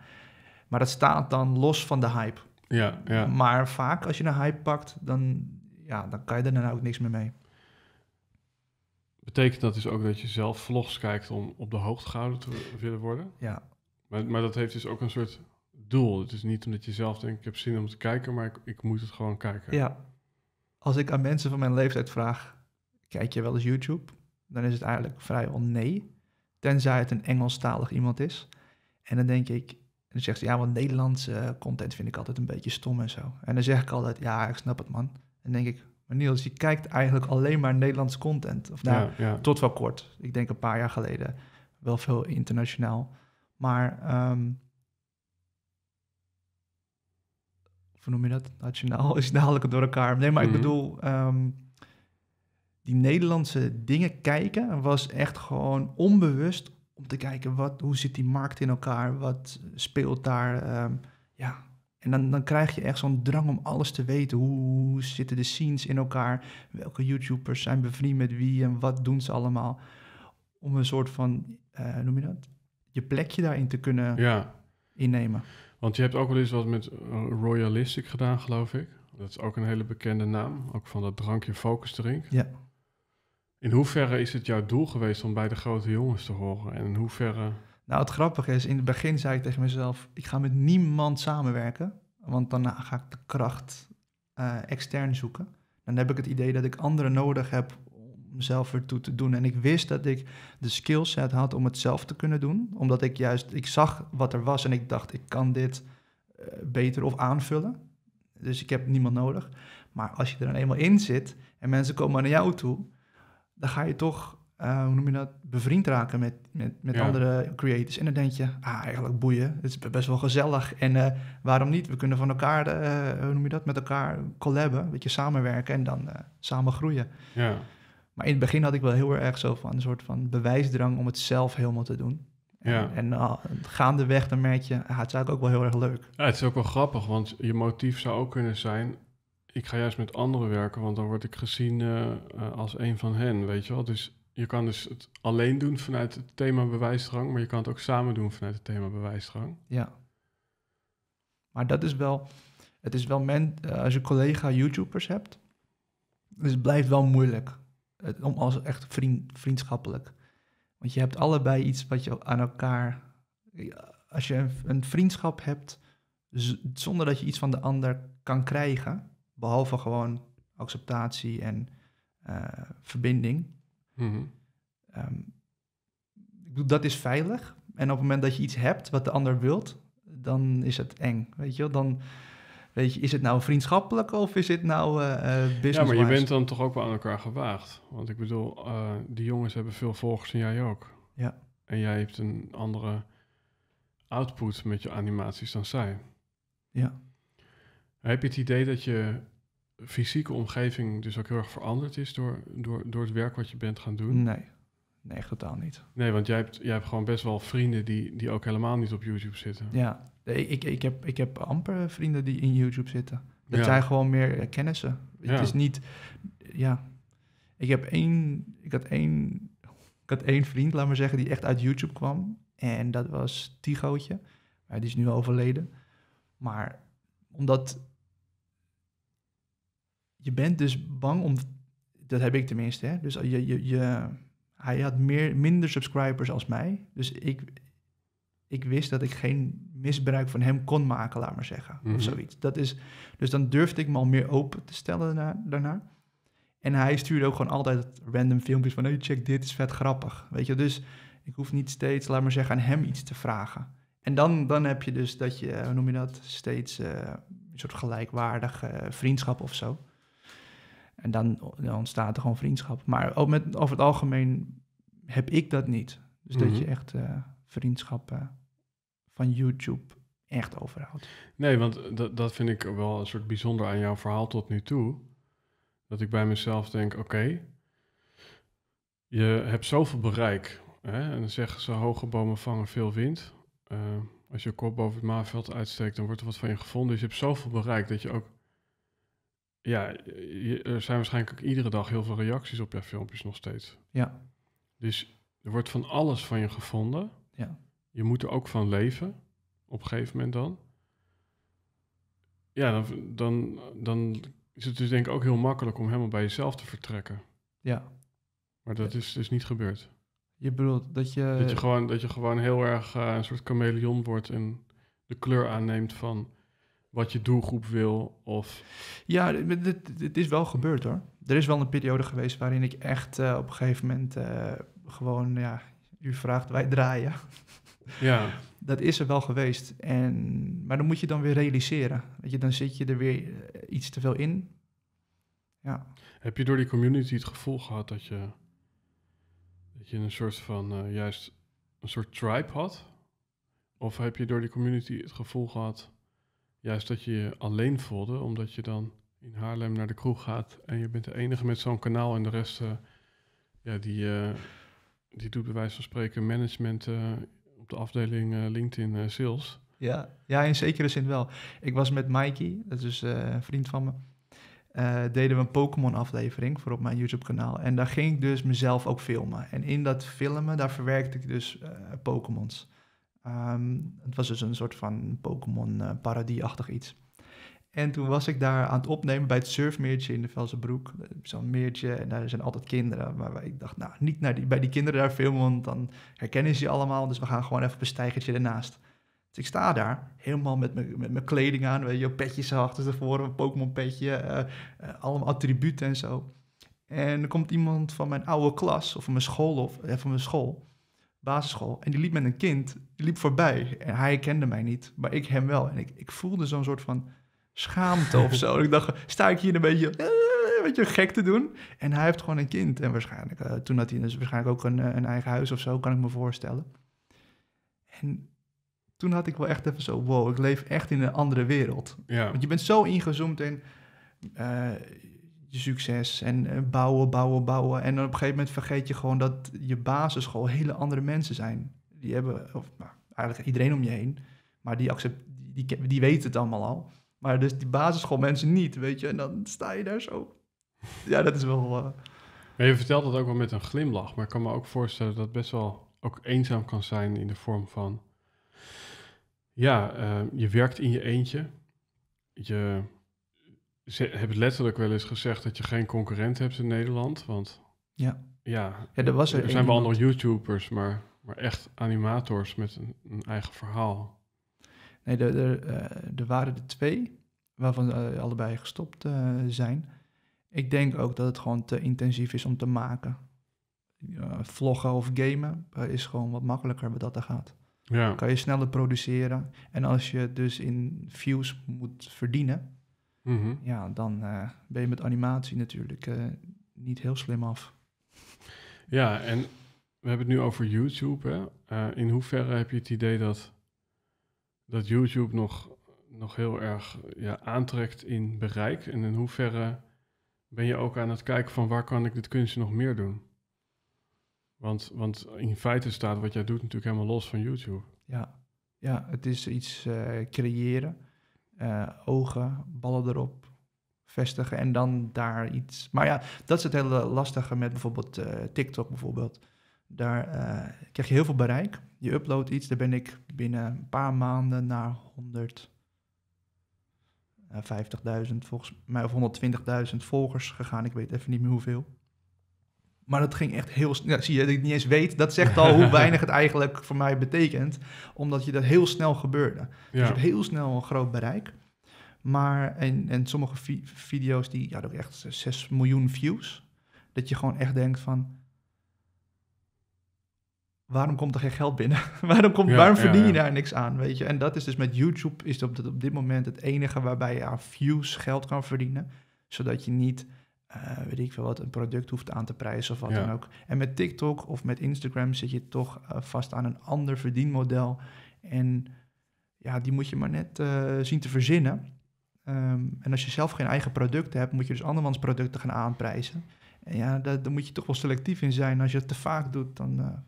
Maar dat staat dan los van de hype. Ja, ja. Maar vaak als je een hype pakt, dan, ja, dan kan je er dan nou ook niks meer mee.
Betekent dat dus ook dat je zelf vlogs kijkt om op de hoogte gehouden te willen worden? Ja. Maar, maar dat heeft dus ook een soort doel. Het is niet omdat je zelf denkt, ik heb zin om te kijken, maar ik, ik moet het gewoon kijken. Ja.
Als ik aan mensen van mijn leeftijd vraag, kijk je wel eens YouTube? Dan is het eigenlijk vrijwel nee. Tenzij het een Engelstalig iemand is. En dan denk ik, dan zegt ze, ja, want Nederlandse eh, content vind ik altijd een beetje stom en zo. En dan zeg ik altijd, ja, ik snap het man. En denk ik, maar Niels, je kijkt eigenlijk alleen maar Nederlandse content. Of nou, ja, tot wel kort. Ik denk een paar jaar geleden wel veel internationaal. Maar ehm, noem je dat? Nationaal is nou- dadelijk door elkaar. Nee, maar ik mhm. bedoel, ehm, die Nederlandse dingen kijken was echt gewoon onbewust om te kijken wat, hoe zit die markt in elkaar, wat speelt daar. Ehm, ja. En dan, dan krijg je echt zo'n drang om alles te weten. Hoe zitten de scenes in elkaar? Welke YouTubers zijn bevriend met wie en wat doen ze allemaal? Om een soort van, eh, noem je dat? Je plekje daarin te kunnen ja. innemen.
Want je hebt ook wel eens wat met eh, Royalistic gedaan, geloof ik. Dat is ook een hele bekende naam, ook van dat drankje Focus Drink. Ja. In hoeverre is het jouw doel geweest om bij de grote jongens te horen? En in hoeverre... Nou, het grappige
is, in het begin zei ik tegen mezelf... ik ga met niemand samenwerken, want daarna ga ik de kracht eh, extern zoeken. Dan heb ik het idee dat ik anderen nodig heb mezelf weer toe te doen. En ik wist dat ik de skillset had om het zelf te kunnen doen. Omdat ik juist, ik zag wat er was en ik dacht, ik kan dit eh, beter of aanvullen. Dus ik heb niemand nodig. Maar als je er dan eenmaal in zit en mensen komen naar jou toe, dan ga je toch, eh, hoe noem je dat, bevriend raken met, met, met andere creators. En dan denk je, ah, eigenlijk boeien. Het is best wel gezellig. En eh, waarom niet? We kunnen van elkaar, hoe noem je dat, met elkaar collaben, een beetje samenwerken en dan samen groeien. Ja. Maar in het begin had ik wel heel erg zo van een soort van bewijsdrang om het zelf helemaal te doen. En, ja. en uh, gaandeweg dan merk je, ah, het is eigenlijk ook wel heel erg leuk.
Ja, het is ook wel grappig, want je motief zou ook kunnen zijn... ik ga juist met anderen werken, want dan word ik gezien eh, eh, als een van hen, weet je wel. Dus je kan dus het alleen doen vanuit het thema bewijsdrang... maar je kan het ook samen doen vanuit het thema bewijsdrang.
Ja. Maar dat is wel... Het is wel men, als je collega YouTubers hebt... Dus het blijft wel moeilijk om als echt vriend, vriendschappelijk. Want je hebt allebei iets wat je aan elkaar. Eh, als je een, vriendschap hebt, zonder dat je iets van de ander kan krijgen, behalve gewoon acceptatie en eh, verbinding. Mhm. Ehm, dat is veilig. En op het moment dat je iets hebt wat de ander wilt, dan is het eng. Weet je wel? Dan Weet je, is het nou vriendschappelijk of is het nou eh, eh, business? Ja, maar je bent
dan toch ook wel aan elkaar gewaagd. Want ik bedoel, eh, die jongens hebben veel volgers en jij ook. Ja. En jij hebt een andere output met je animaties dan zij. Ja. Heb je het idee dat je fysieke omgeving dus ook heel erg veranderd is door, door, door het werk wat je bent gaan doen? Nee.
Nee, totaal niet.
Nee, want jij hebt, jij hebt gewoon best wel vrienden die, die ook helemaal niet op YouTube zitten. Ja.
Eh, ik, ik, heb, ik heb amper vrienden die in YouTube zitten. Dat zijn gewoon meer eh, kennissen. Ja. Het is niet, ja. Ik heb één, ik had één, ik had één vriend, laat maar zeggen, die echt uit YouTube kwam. En dat was Tigootje. Hij die is nu overleden. Maar omdat je bent dus bang om, dat heb ik tenminste, hè? dus je, je, je, hij had meer, minder subscribers als mij. Dus ik, ik wist dat ik geen misbruik van hem kon maken, laat maar zeggen. Of mhm. zoiets. Dat is, dus dan durfde ik me al meer open te stellen daarna, En hij stuurde ook gewoon altijd random filmpjes van... hey, check dit, is vet grappig. Weet je, dus ik hoef niet steeds, laat maar zeggen, aan hem iets te vragen. En dan, dan heb je dus dat je, eh, hoe noem je dat... steeds eh, een soort gelijkwaardige eh, vriendschap of zo. En dan, dan ontstaat er gewoon vriendschap. Maar ook met, over het algemeen heb ik dat niet. Dus dat mhm. je echt uh, vriendschap van YouTube echt overhoudt.
Nee, want dat, dat vind ik wel een soort bijzonder aan jouw verhaal tot nu toe. Dat ik bij mezelf denk, oké, je hebt zoveel bereik. Hè? En dan zeggen ze, hoge bomen vangen veel wind. Eh, als je, kop boven het maanveld uitsteekt, dan wordt er wat van je gevonden. Dus je hebt zoveel bereik dat je ook... Ja, er zijn waarschijnlijk iedere dag heel veel reacties op jouw filmpjes nog steeds. Ja. Dus er wordt van alles van je gevonden. Ja je moet er ook van leven, op een gegeven moment dan. Ja, dan, dan, dan is het dus denk ik ook heel makkelijk om helemaal bij jezelf te
vertrekken. Ja.
Maar dat is dus niet gebeurd.
Je bedoelt dat je... Dat je
gewoon, dat je gewoon heel erg eh, een soort chameleon wordt en de kleur aanneemt van wat je doelgroep wil of...
Ja, het is wel gebeurd hoor. Er is wel een periode geweest waarin ik echt eh, op een gegeven moment eh, gewoon, ja, u vraagt, wij draaien. Ja. Dat is er wel geweest. En, maar dan moet je dan weer realiseren. Weet je, dan zit je er weer eh, iets te veel in. Ja. Heb
je door die community het gevoel gehad dat je, dat je een soort van eh, juist een soort tribe had? Of heb je door die community het gevoel gehad juist dat je je alleen voelde, omdat je dan in Haarlem naar de kroeg gaat en je bent de enige met zo'n kanaal en de rest, eh, ja, die, die doet bij wijze van spreken management de afdeling eh,
LinkedIn eh, Sales. Ja, ja, in zekere zin wel. Ik was met Mikey, dat is eh, een vriend van me. deden we een Pokémon-aflevering voor op mijn YouTube-kanaal. En daar ging ik dus mezelf ook filmen. En in dat filmen, daar verwerkte ik dus uh, Pokémons. Ehm, het was dus een soort van pokémon paradie achtig iets. En toen was ik daar aan het opnemen bij het surfmeertje in de broek, Zo'n meertje, en daar zijn altijd kinderen. Maar ik dacht, nou, niet naar die, bij die kinderen daar filmen, want dan herkennen ze je allemaal. Dus we gaan gewoon even op een stijgertje ernaast. Dus ik sta daar, helemaal met mijn kleding aan, weet je, petjes achter tevoren, een Pokémon-petje, eh, eh, allemaal attributen en zo. En er komt iemand van mijn oude klas, of van mijn school, of eh, van mijn school, basisschool. En die liep met een kind, die liep voorbij. En hij kende mij niet, maar ik hem wel. En ik, ik voelde zo'n soort van schaamte of zo. ik dacht, sta ik hier een beetje, een eh, beetje gek te doen? En hij heeft gewoon een kind. En waarschijnlijk, eh, toen had hij dus waarschijnlijk ook een, eh, een eigen huis of zo, kan ik me voorstellen. En toen had ik wel echt even zo, wow, ik leef echt in een andere wereld. Want je bent zo ingezoomd in uh, succes en bouwen, bouwen, bouwen. En op een gegeven moment vergeet je gewoon dat je basisschool hele andere mensen zijn. Die hebben, of nou, eigenlijk iedereen om je heen, maar die, accept, die, die, die het allemaal al. Maar dus die basisschoolmensen niet, weet je. En dan sta je daar zo. Ja, dat is wel... Eh, je vertelt dat ook wel
met een glimlach. Maar ik kan me ook voorstellen dat het best wel ook eenzaam kan zijn in de vorm van... Ja, eh, je werkt in je eentje. Je hebt letterlijk wel eens gezegd dat je geen concurrent hebt in Nederland. Want
ja, ja, ja er, zijn wel nog
YouTubers, maar, maar echt animators met een eigen
verhaal. Nee, eh, er, waren er twee, waarvan eh, allebei gestopt eh, zijn. Ik denk ook dat het gewoon te intensief is om te maken. vloggen of gamen is gewoon wat makkelijker wat dat er gaat. Ja. Kan je sneller produceren. En als je dus in views moet verdienen, mhm. ja, dan ben je met animatie natuurlijk niet heel slim af.
Ja, en we hebben het nu over YouTube. Hè? in hoeverre heb je het idee dat dat YouTube nog, nog heel erg ja, aantrekt in bereik? En in hoeverre ben je ook aan het kijken van waar kan ik dit kunstje nog meer doen? Want, want in feite staat wat jij doet natuurlijk helemaal los van YouTube. Ja,
ja het is iets eh, creëren, eh, ogen, ballen erop, vestigen en dan daar iets. Maar ja, dat is het hele lastige met bijvoorbeeld eh, TikTok bijvoorbeeld. Daar krijg je heel veel bereik, je uploadt iets, daar ben ik binnen een paar maanden naar 150.000 eh, volgens mij of 120.000 volgers gegaan. Ik weet even niet meer hoeveel. Maar dat ging echt heel snel. Ja, zie je dat ik niet eens weet? Dat zegt al hoe weinig het eigenlijk voor mij betekent. Omdat je dat heel snel gebeurde. Ja. Dus heel snel een groot bereik. Maar en, en sommige video's die ja dat echt 6 miljoen views. Dat je gewoon echt denkt van waarom komt er geen geld binnen? waarom komt, waarom verdien je daar niks aan, weet je? En dat is dus met YouTube is dat op dit moment het enige waarbij je aan views geld kan verdienen, zodat je niet eh, weet ik veel wat, een product hoeft aan te prijzen of wat dan ook. En met TikTok of met Instagram zit je toch eh, vast aan een ander verdienmodel. En ja, die moet je maar net eh, zien te verzinnen. Ehm, en als je zelf geen eigen producten hebt, moet je dus andermans producten gaan aanprijzen. En ja, daar, daar moet je toch wel selectief in zijn. Als je het te vaak doet, dan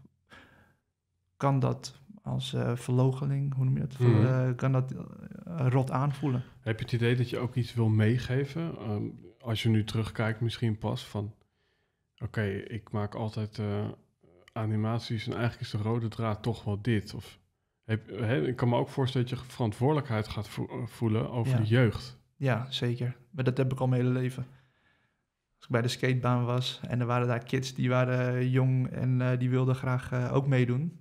kan dat als uh, eh, verlogening, hoe noem je dat, hmm. eh, kan dat eh, rot aanvoelen.
Heb je het idee dat je ook iets wil meegeven? Ehm, als je nu terugkijkt misschien pas van, oké, ik maak altijd animaties en eigenlijk is de rode draad toch wel dit. Of, heb,
ik kan me ook voorstellen dat je verantwoordelijkheid gaat voelen over de jeugd. Ja, zeker. Maar dat heb ik al mijn hele leven. Als ik bij de skatebaan was en er waren daar kids die waren jong en die wilden graag ook meedoen.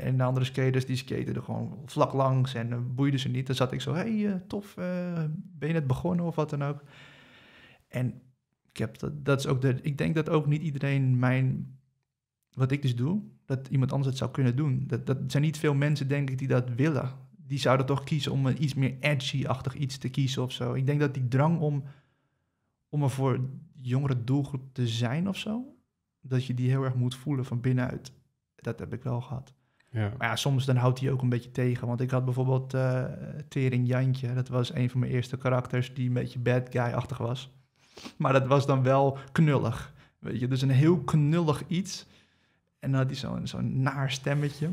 En de andere skaters die skaten er gewoon vlak langs en eh, boeiden ze niet. Dan zat ik zo, hé, hey, eh, tof, eh, ben je net begonnen of wat dan ook. En ik, heb dat, dat is ook de, ik denk dat ook niet iedereen mijn, wat ik dus doe, dat iemand anders het zou kunnen doen. Dat, dat zijn niet veel mensen, denk ik, die dat willen. Die zouden toch kiezen om een iets meer edgy-achtig iets te kiezen of zo. Ik denk dat die drang om, om er voor jongere doelgroep te zijn of zo, dat je die heel erg moet voelen van binnenuit. Dat heb ik wel gehad. Ja. Maar ja, soms dan houdt hij ook een beetje tegen. Want ik had bijvoorbeeld uh, Tering Jantje. Dat was een van mijn eerste karakters die een beetje bad guy-achtig was. Maar dat was dan wel knullig. Weet je, dus een heel knullig iets. En dan had hij zo'n zo'n naar stemmetje.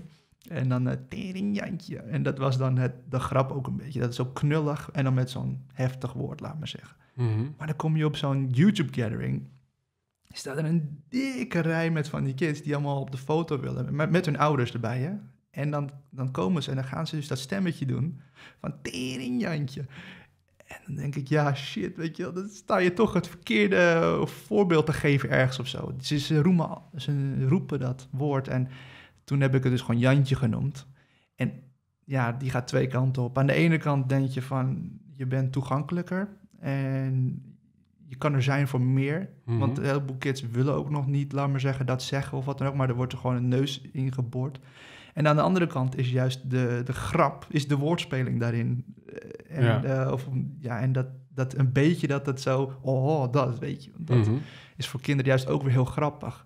En dan uh, eh, Teringjantje. En dat was dan het, de grap ook een beetje. Dat is ook knullig. En dan met zo'n heftig woord, laat maar zeggen. Mhm. Maar dan kom je op zo'n YouTube-gathering staat er een dikke rij met van die kids die allemaal op de foto willen. Met, met hun ouders erbij, hè. En dan, dan komen ze en dan gaan ze dus dat stemmetje doen van teringjantje. En dan denk ik, ja shit, weet je wel, dan sta je toch het verkeerde voorbeeld te geven ergens of zo. ze, roemen, ze roepen dat woord en toen heb ik het dus gewoon Jantje genoemd. En ja, die gaat twee kanten op. Aan de ene kant denk je van, je bent toegankelijker en je kan er zijn voor meer. Mhm. Want een heleboel kids willen ook nog niet, laat maar zeggen, dat zeggen of wat dan ook. Maar er wordt er gewoon een neus in geboord. En aan de andere kant is juist de, de grap, is de woordspeling daarin. Eh, en, ja. Eh, of, ja, en dat, dat een beetje dat dat zo, oh, dat weet je. Dat mhm. is voor kinderen juist ook weer heel grappig.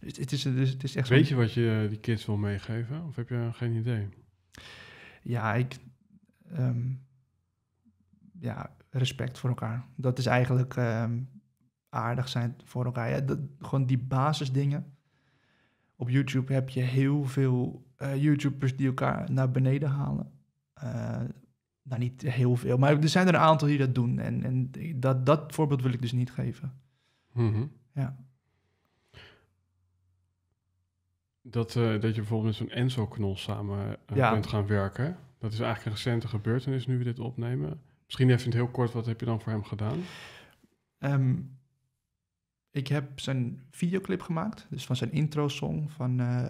Dus het is, dus, het is echt weet je wat
je die kids wil meegeven? Of heb je geen idee?
Ja, ik... Ehm, ja, respect voor elkaar. Dat is eigenlijk ehm, aardig zijn voor elkaar. dat, gewoon die basisdingen. Op YouTube heb je heel veel eh, YouTubers die elkaar naar beneden halen. Uh, nou, niet heel veel, maar er zijn er een aantal die dat doen. En, en dat, dat voorbeeld wil ik dus niet geven. Mhm. Ja.
Dat, eh, dat je bijvoorbeeld met zo'n Enzo-knol samen kunt gaan werken. Dat is eigenlijk een recente gebeurtenis nu we dit opnemen. Misschien even heel kort, wat heb je dan voor hem gedaan?
Ehm, ik heb zijn videoclip gemaakt, dus van zijn intro-song. Van, eh,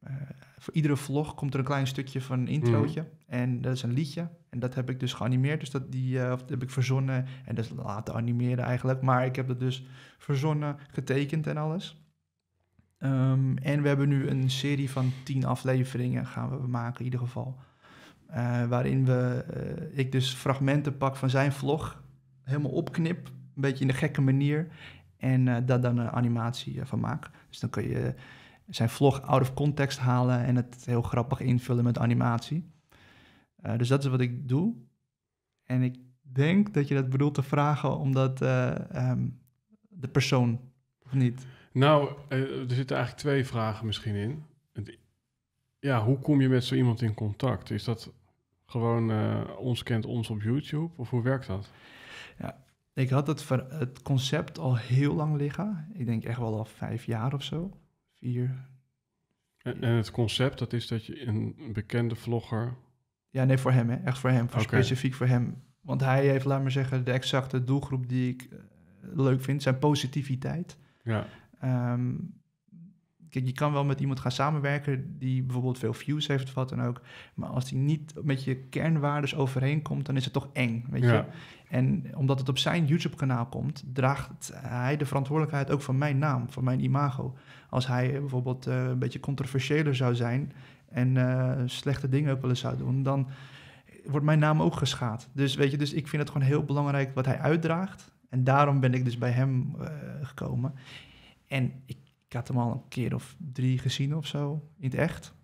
eh, voor iedere vlog komt er een klein stukje van een introotje. Mm. En dat is een liedje. En dat heb ik dus geanimeerd. Dus dat, die, eh, heb ik verzonnen. En dat is laten animeren eigenlijk. Maar ik heb dat dus verzonnen, getekend en alles. Ehm, en we hebben nu een serie van tien afleveringen gaan we maken in ieder geval. Eh, waarin we, eh, ik dus fragmenten pak van zijn vlog, helemaal opknip, een beetje in de gekke manier, en uh, daar dan een animatie van maak. Dus dan kun je zijn vlog out of context halen en het heel grappig invullen met animatie. dus dat is wat ik doe. En ik denk dat je dat bedoelt te vragen omdat ehm, de persoon, of niet? Nou,
er zitten eigenlijk twee vragen misschien in. Ja, hoe kom je met zo iemand in contact? Is dat gewoon eh, ons kent ons op YouTube? Of hoe werkt dat?
Ja, ik had het, het concept al heel lang liggen. Ik denk echt wel al vijf jaar of zo. Vier. En, het concept, dat is dat je een bekende vlogger... Ja, nee, voor hem, hè. echt voor hem. Voor Specifiek voor hem. Want hij heeft, laat maar zeggen, de exacte doelgroep die ik eh, leuk vind. Zijn positiviteit. Ja. Ehm, je kan wel met iemand gaan samenwerken die bijvoorbeeld veel views heeft of wat dan ook. Maar als die niet met je kernwaardes overeenkomt, dan is het toch eng, weet ja. je. En omdat het op zijn YouTube-kanaal komt, draagt hij de verantwoordelijkheid ook van mijn naam, van mijn imago. Als hij bijvoorbeeld eh, een beetje controversiëler zou zijn en eh, slechte dingen ook wel eens zou doen, dan wordt mijn naam ook geschaad. Dus weet je, dus ik vind het gewoon heel belangrijk wat hij uitdraagt. En daarom ben ik dus bij hem eh, gekomen. En ik ik had hem al een keer of drie gezien of zo, in het echt.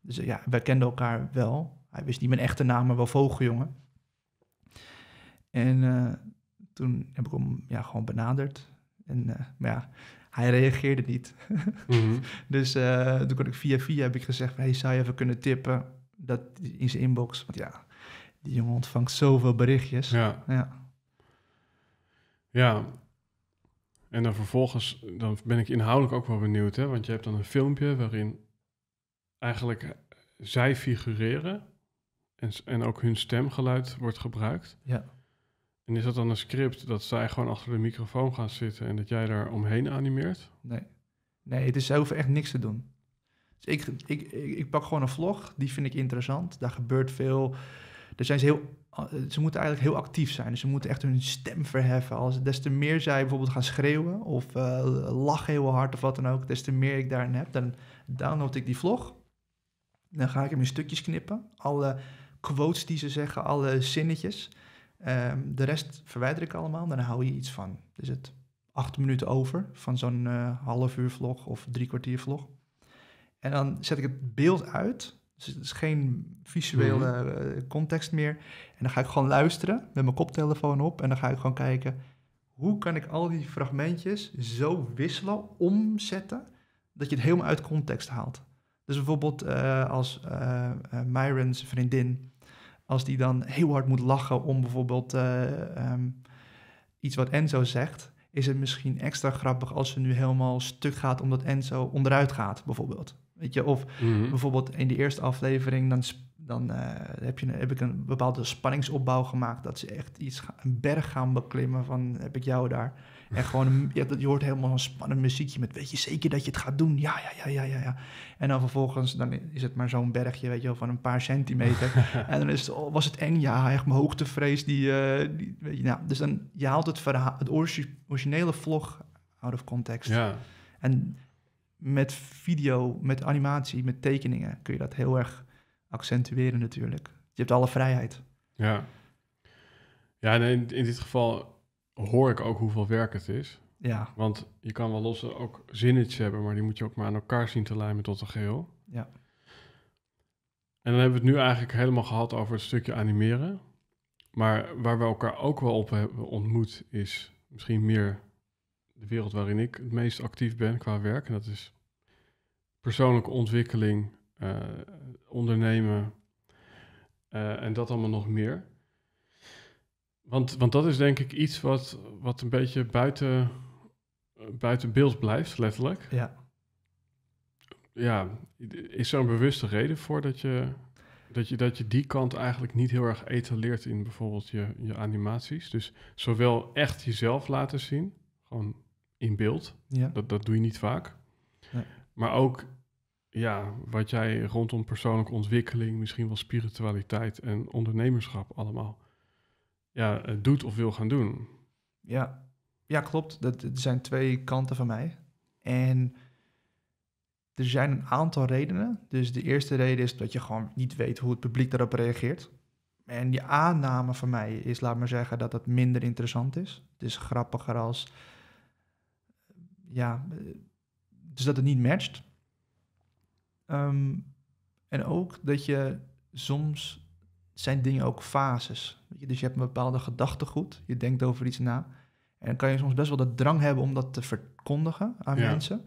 Dus eh, ja, wij kenden elkaar wel. Hij wist niet mijn echte naam, maar wel Vogeljongen. En eh, toen heb ik hem ja, gewoon benaderd. En, eh, maar ja, hij reageerde niet. Mhm. Dus toen kon ik via via heb ik gezegd... Hey, zou je even kunnen tippen dat in zijn inbox? Want ja, die jongen ontvangt zoveel berichtjes. Ja. ja.
ja. En dan vervolgens, dan ben ik inhoudelijk ook wel benieuwd, hè? want je hebt dan een filmpje waarin eigenlijk eh, zij figureren en, en ook hun stemgeluid wordt gebruikt. Ja. En is dat dan een script dat zij gewoon achter de microfoon gaan zitten en dat jij daar omheen animeert?
Nee. Nee, het is, zij hoeven echt niks te doen. Dus ik, ik, ik, ik, pak gewoon een vlog, die vind ik interessant. Daar gebeurt veel. Daar zijn ze heel eh, ze moeten eigenlijk heel actief zijn. Dus ze moeten echt hun stem verheffen. Als, des te meer zij bijvoorbeeld gaan schreeuwen of eh, lachen heel hard of wat dan ook, des te meer ik daarin heb, dan download ik die vlog. Dan ga ik hem in stukjes knippen. Alle quotes die ze zeggen, alle zinnetjes. Ehm, de rest verwijder ik allemaal, dan hou je iets van. Dus het acht minuten over van zo'n uh, half uur vlog of drie kwartier vlog. En dan zet ik het beeld uit dus het is geen visuele mhm. eh, context meer. En dan ga ik gewoon luisteren met mijn koptelefoon op. En dan ga ik gewoon kijken, hoe kan ik al die fragmentjes zo wisselen, omzetten, dat je het helemaal uit context haalt. Dus bijvoorbeeld eh, als uh, Myron's vriendin, als die dan heel hard moet lachen om bijvoorbeeld ehm, iets wat Enzo zegt, is het misschien extra grappig als ze nu helemaal stuk gaat omdat Enzo onderuit gaat, bijvoorbeeld. Weet je, of mhm. bijvoorbeeld in de eerste aflevering, dan, dan eh, heb, je, heb ik een bepaalde spanningsopbouw gemaakt. Dat ze echt iets, een berg gaan beklimmen van heb ik jou daar. En gewoon, je, je hoort helemaal een spannend muziekje met weet je zeker dat je het gaat doen? Ja, ja, ja, ja, ja. ja. En dan vervolgens dan is het maar zo'n bergje, weet je wel, van een paar centimeter. en dan is oh, was het eng, ja, echt mijn hoogtevrees. Die, eh, die, weet je, nou, dus dan, je haalt het verhaal, het originele vlog out of context. Ja. En met video, met animatie, met tekeningen kun je dat heel erg accentueren natuurlijk. Je hebt alle vrijheid.
Ja. Ja, en in, dit geval hoor ik ook hoeveel werk het is. Ja. Want je kan wel losse ook zinnetjes hebben, maar die moet je ook maar aan elkaar zien te lijmen tot een geheel. Ja. En dan hebben we het nu eigenlijk helemaal gehad over het stukje animeren. Maar waar we elkaar ook wel op hebben ontmoet is misschien meer de wereld waarin ik het meest actief ben qua werk. En dat is persoonlijke ontwikkeling, eh, ondernemen eh, en dat allemaal nog meer. Want, want dat is denk ik iets wat, wat een beetje buiten, eh, buiten beeld blijft, letterlijk. Ja. Ja, is er een bewuste reden voor dat je, dat je, dat je die kant eigenlijk niet heel erg etaleert in bijvoorbeeld je, je animaties? Dus zowel echt jezelf laten zien, gewoon in beeld. Ja. Dat, dat doe je niet vaak. Nee. Maar ook ja, wat jij rondom persoonlijke ontwikkeling, misschien wel spiritualiteit en ondernemerschap allemaal ja, eh, doet of wil gaan doen.
Ja, ja klopt. Dat, zijn twee kanten van mij. En er zijn een aantal redenen. Dus de eerste reden is dat je gewoon niet weet hoe het publiek daarop reageert. En die aanname van mij is, laat maar zeggen, dat het minder interessant is. Het is grappiger als ja, eh, dus dat het niet matcht. Ehm, en ook dat je soms zijn dingen ook fases. Dus je hebt een bepaalde gedachtegoed, je denkt over iets na. En dan kan je soms best wel de drang hebben om dat te verkondigen aan mensen.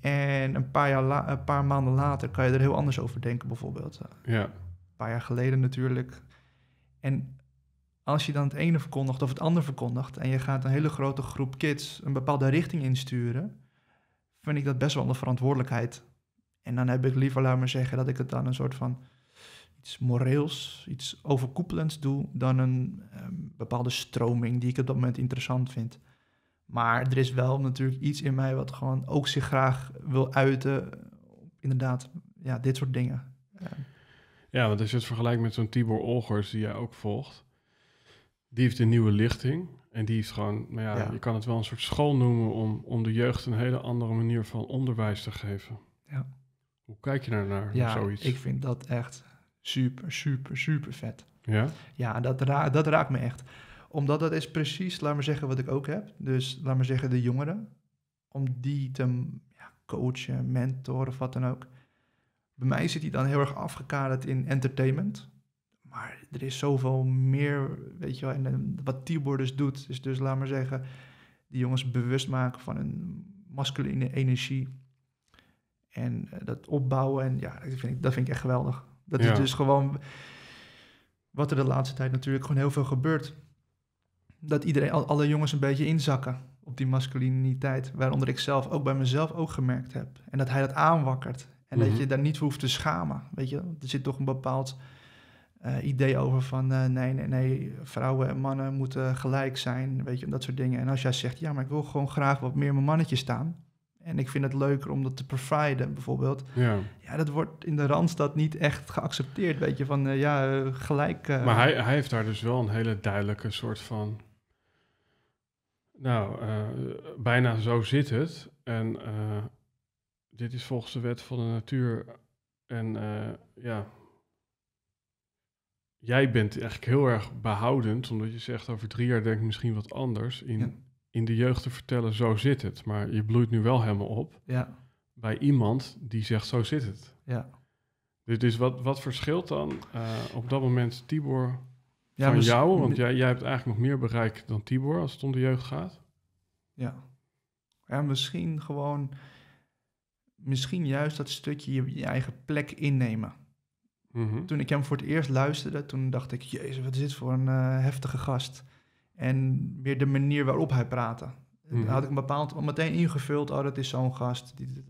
En een paar, jaar een paar maanden later kan je er heel anders over denken, bijvoorbeeld. Ja. Een paar jaar geleden natuurlijk. En als je dan het ene verkondigt of het andere verkondigt en je gaat een hele grote groep kids een bepaalde richting insturen, vind ik dat best wel een verantwoordelijkheid. En dan heb ik liever, laat maar zeggen, dat ik het dan een soort van iets moreels, iets overkoepelends doe, dan een ehm, bepaalde stroming die ik op dat moment interessant vind. Maar er is wel natuurlijk iets in mij wat gewoon ook zich graag wil uiten. Inderdaad, ja, dit soort dingen.
Ja, want als je het vergelijkt met zo'n Tibor Olgers die jij ook volgt, die heeft een nieuwe lichting. En die is gewoon, maar nou ja, je kan het wel een soort school noemen om, om de jeugd een hele andere manier van onderwijs te geven.
Ja. Hoe kijk je daar
naar, ja, zoiets? ik vind
dat echt super, super, super vet. Ja? Ja, dat, raakt dat raakt me echt. Omdat dat is precies, laat maar zeggen, wat ik ook heb. Dus laat maar zeggen, de jongeren. Om die te ja, coachen, mentoren of wat dan ook. Bij mij zit die dan heel erg afgekaderd in entertainment. Maar er is zoveel meer, weet je wel. En, wat Tibor dus doet, is dus, laat maar zeggen, die jongens bewust maken van hun masculine energie. En eh, dat opbouwen. En ja, dat vind ik, dat vind ik echt geweldig. Dat is dus gewoon wat er de laatste tijd natuurlijk gewoon heel veel gebeurt. Dat iedereen, al, alle jongens een beetje inzakken op die masculiniteit. Waaronder ik zelf ook bij mezelf ook gemerkt heb. En dat hij dat aanwakkert. En dat mhm. je daar niet voor hoeft te schamen. Weet je, er zit toch een bepaald eh, idee over van eh, nee, nee, nee, vrouwen en mannen moeten gelijk zijn, weet je, dat soort dingen. En als jij zegt, ja, maar ik wil gewoon graag wat meer mijn mannetje staan. En ik vind het leuker om dat te providen, bijvoorbeeld. Ja, ja dat wordt in de Randstad niet echt geaccepteerd, weet je, van eh, ja, gelijk. Maar hij, hij
heeft daar dus wel een hele duidelijke soort van, nou, bijna zo zit het. En dit is volgens de wet van de natuur en ja jij bent eigenlijk heel erg behoudend, omdat je zegt over drie jaar denk ik misschien wat anders. In, in de jeugd te vertellen, zo zit het. Maar je bloeit nu wel helemaal op ja. bij iemand die zegt, zo zit het. Ja. Dus, wat, wat verschilt dan eh, op dat moment Tibor van jou? Want jij, jij hebt eigenlijk nog meer bereik dan Tibor
als het om de jeugd gaat. Ja. Ja, misschien gewoon, misschien juist dat stukje je, je eigen plek innemen. Mhm. Toen ik hem voor het eerst luisterde, toen dacht ik, jezus, wat is dit voor een eh, heftige gast. En meer de manier waarop hij praatte. Mm had ik een bepaald meteen ingevuld, oh, dat is zo'n gast. Die,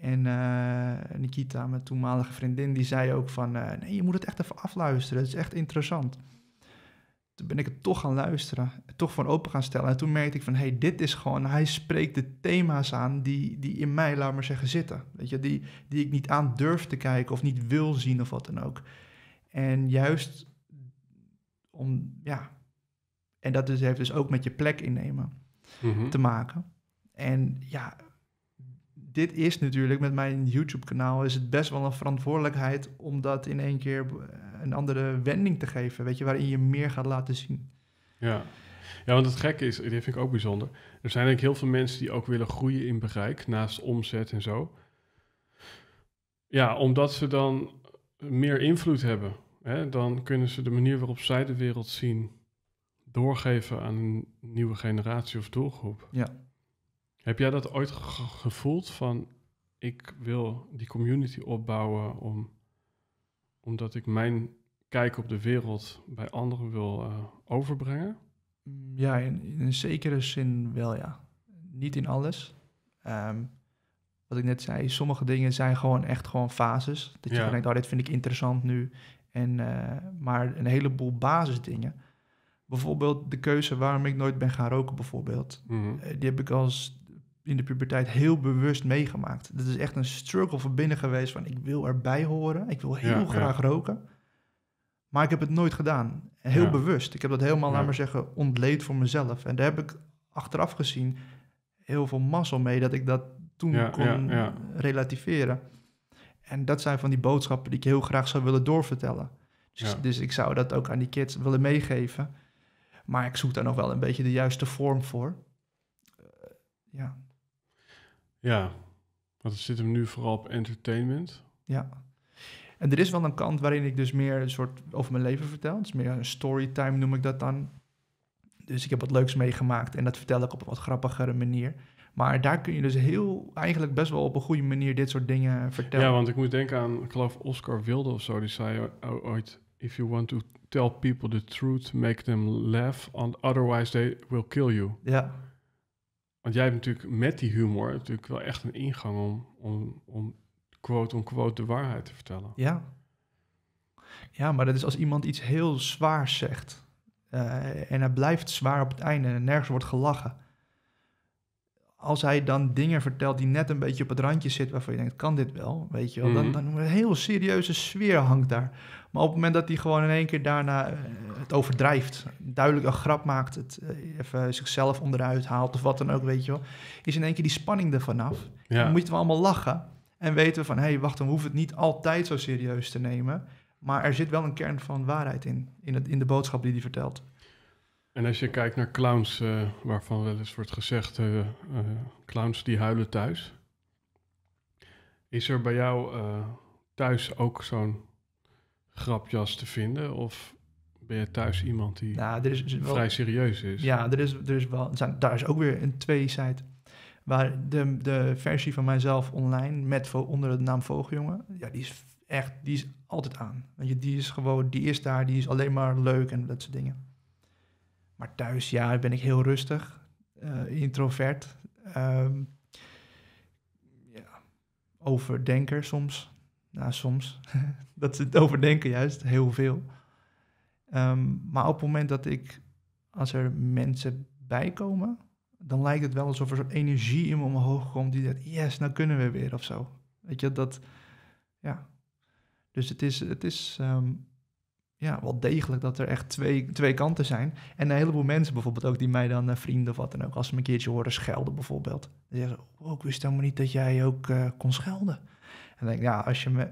eh, En Nikita, mijn toenmalige vriendin, die zei ook van, eh, nee, je moet het echt even afluisteren, het is echt interessant toen ben ik het toch gaan luisteren, toch voor open gaan stellen. En toen merkte ik van, hé, hey, dit is gewoon, hij spreekt de thema's aan die, die in mij, laat maar zeggen, zitten. Weet je, die, die ik niet aan durf te kijken of niet wil zien of wat dan ook. En juist om, ja, en dat heeft dus ook met je plek innemen mhm. te maken. En ja, dit is natuurlijk met mijn YouTube-kanaal is het best wel een verantwoordelijkheid om dat in één keer eh, een andere wending te geven, weet je, waarin je meer gaat laten zien. Ja.
Ja, want het gekke is, dit vind ik ook bijzonder. Er zijn denk ik heel veel mensen die ook willen groeien in bereik, naast omzet en zo. Ja, omdat ze dan meer invloed hebben. Hè? Dan kunnen ze de manier waarop zij de wereld zien doorgeven aan een nieuwe generatie of doelgroep. Ja. Heb jij dat ooit gevoeld van ik wil die community opbouwen om omdat ik mijn kijk op de wereld bij anderen wil eh,
overbrengen? Mm, ja, in, een zekere zin wel, ja. Niet in alles. Ehm, wat ik net zei, sommige dingen zijn gewoon echt gewoon fases. Dat je ja. denkt, oh, dit vind ik interessant nu. En, eh, maar een heleboel basisdingen. Bijvoorbeeld de keuze waarom ik nooit ben gaan roken, bijvoorbeeld. Mhm. Eh, die heb ik als in de puberteit heel bewust meegemaakt. Dat is echt een struggle van binnen geweest van ik wil erbij horen, ik wil heel graag roken. Maar ik heb het nooit gedaan. Heel bewust. Ik heb dat helemaal, laat maar zeggen, ontleed voor mezelf. En daar heb ik achteraf gezien heel veel mazzel mee dat ik dat toen kon relativeren. En dat zijn van die boodschappen die ik heel graag zou willen doorvertellen. Dus, dus ik zou dat ook aan die kids willen meegeven. Maar ik zoek daar nog wel een beetje de juiste vorm voor. Eh, ja. Ja, want zit
hem nu vooral op entertainment.
Ja. En er is wel een kant waarin ik dus meer een soort over mijn leven vertel. Het is meer een storytime noem ik dat dan. Dus ik heb wat leuks meegemaakt en dat vertel ik op een wat grappigere manier. Maar daar kun je dus heel, eigenlijk best wel op een goede manier dit soort dingen vertellen. Ja, want
ik moet denken aan, ik geloof Oscar Wilde of zo, die zei ooit: If you want to tell people the truth, make them laugh, otherwise they will kill you. Ja. Want jij hebt natuurlijk met die humor natuurlijk wel echt een ingang om, om, om quote quote de waarheid te vertellen. Ja.
Ja, maar dat is als iemand iets heel zwaars zegt. Eh, en hij blijft zwaar op het einde en nergens wordt gelachen. Als hij dan dingen vertelt die net een beetje op het randje zitten, waarvan je denkt, kan dit wel? Weet je wel, dan, mhm. dan een heel serieuze sfeer hangt daar. Maar op het moment dat hij gewoon in één keer daarna eh, het overdrijft, duidelijk een grap maakt, het eh, even zichzelf onderuit haalt of wat dan ook, weet je wel, is in één keer die spanning ervan af. Dan moeten we allemaal lachen en weten we van, hé, hey, wacht, dan hoeven het niet altijd zo serieus te nemen. Maar er zit wel een kern van waarheid in, in, het, in de boodschap die hij vertelt. En als je kijkt
naar clowns, eh, waarvan wel eens wordt gezegd, clowns die huilen thuis. Is er bij jou thuis ook zo'n grapjes te vinden? Of ben je thuis iemand die nou, er is, dus wel, vrij serieus is? Ja, er
is, er is wel, zijn, daar is ook weer een tweezijd. Waar de, de versie van mijzelf online met onder de naam Vogeljongen, ja, die is echt, die is altijd aan. want je, die is gewoon, die is daar, die is alleen maar leuk en dat soort dingen. Maar thuis, ja, ben ik heel rustig, eh, introvert, ehm, ja, overdenker soms. Nou, soms. dat ze het overdenken juist, heel veel. Ehm, maar op het moment dat ik, als er mensen bijkomen, dan lijkt het wel alsof er zo'n energie in me omhoog komt die zegt, yes, nou kunnen we weer of zo. Weet je, dat, ja. Dus het is, het is ehm, ja, wel degelijk dat er echt twee, twee kanten zijn. En een heleboel mensen bijvoorbeeld ook die mij dan eh, vrienden of wat dan ook, als ze me een keertje horen schelden bijvoorbeeld. Dan zeggen ze, oh, ik wist helemaal niet dat jij ook eh, kon schelden. En denk, ja, als je me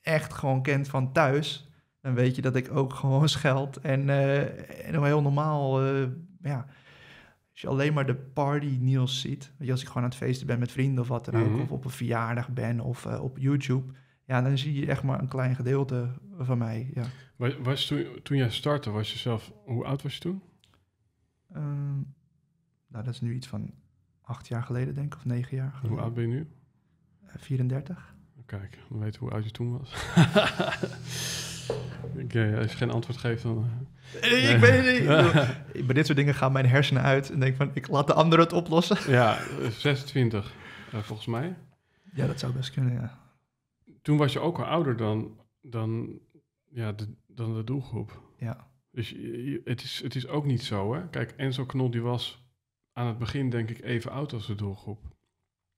echt gewoon kent van thuis, dan weet je dat ik ook gewoon scheld en, uh, en heel normaal, eh, ja, als je alleen maar de party Niels ziet, je, als ik gewoon aan het feesten ben met vrienden of wat dan ook, mhm. of op een verjaardag ben of eh, op YouTube, ja, dan zie je echt maar een klein gedeelte van mij. Ja.
was toen, toen jij startte, was je zelf, hoe oud was je toen?
Ehm, nou, dat is nu iets van acht jaar geleden, denk ik, of negen jaar geleden. Hoe oud ben je nu? 34.
Kijk, dan weten hoe oud je toen was.
Eh, als je geen antwoord geeft, dan... Eh, ik weet niet. Bij dit soort dingen gaan mijn hersenen uit en denk van, ik laat de anderen het oplossen. ja, 26, eh, volgens mij. Ja, dat zou best kunnen, ja.
Toen was je ook al ouder dan, dan, ja, de, dan de doelgroep. Ja. Dus het, is, het is ook niet zo, hè. Kijk, Enzo Knol die was aan het begin denk ik even oud als de doelgroep.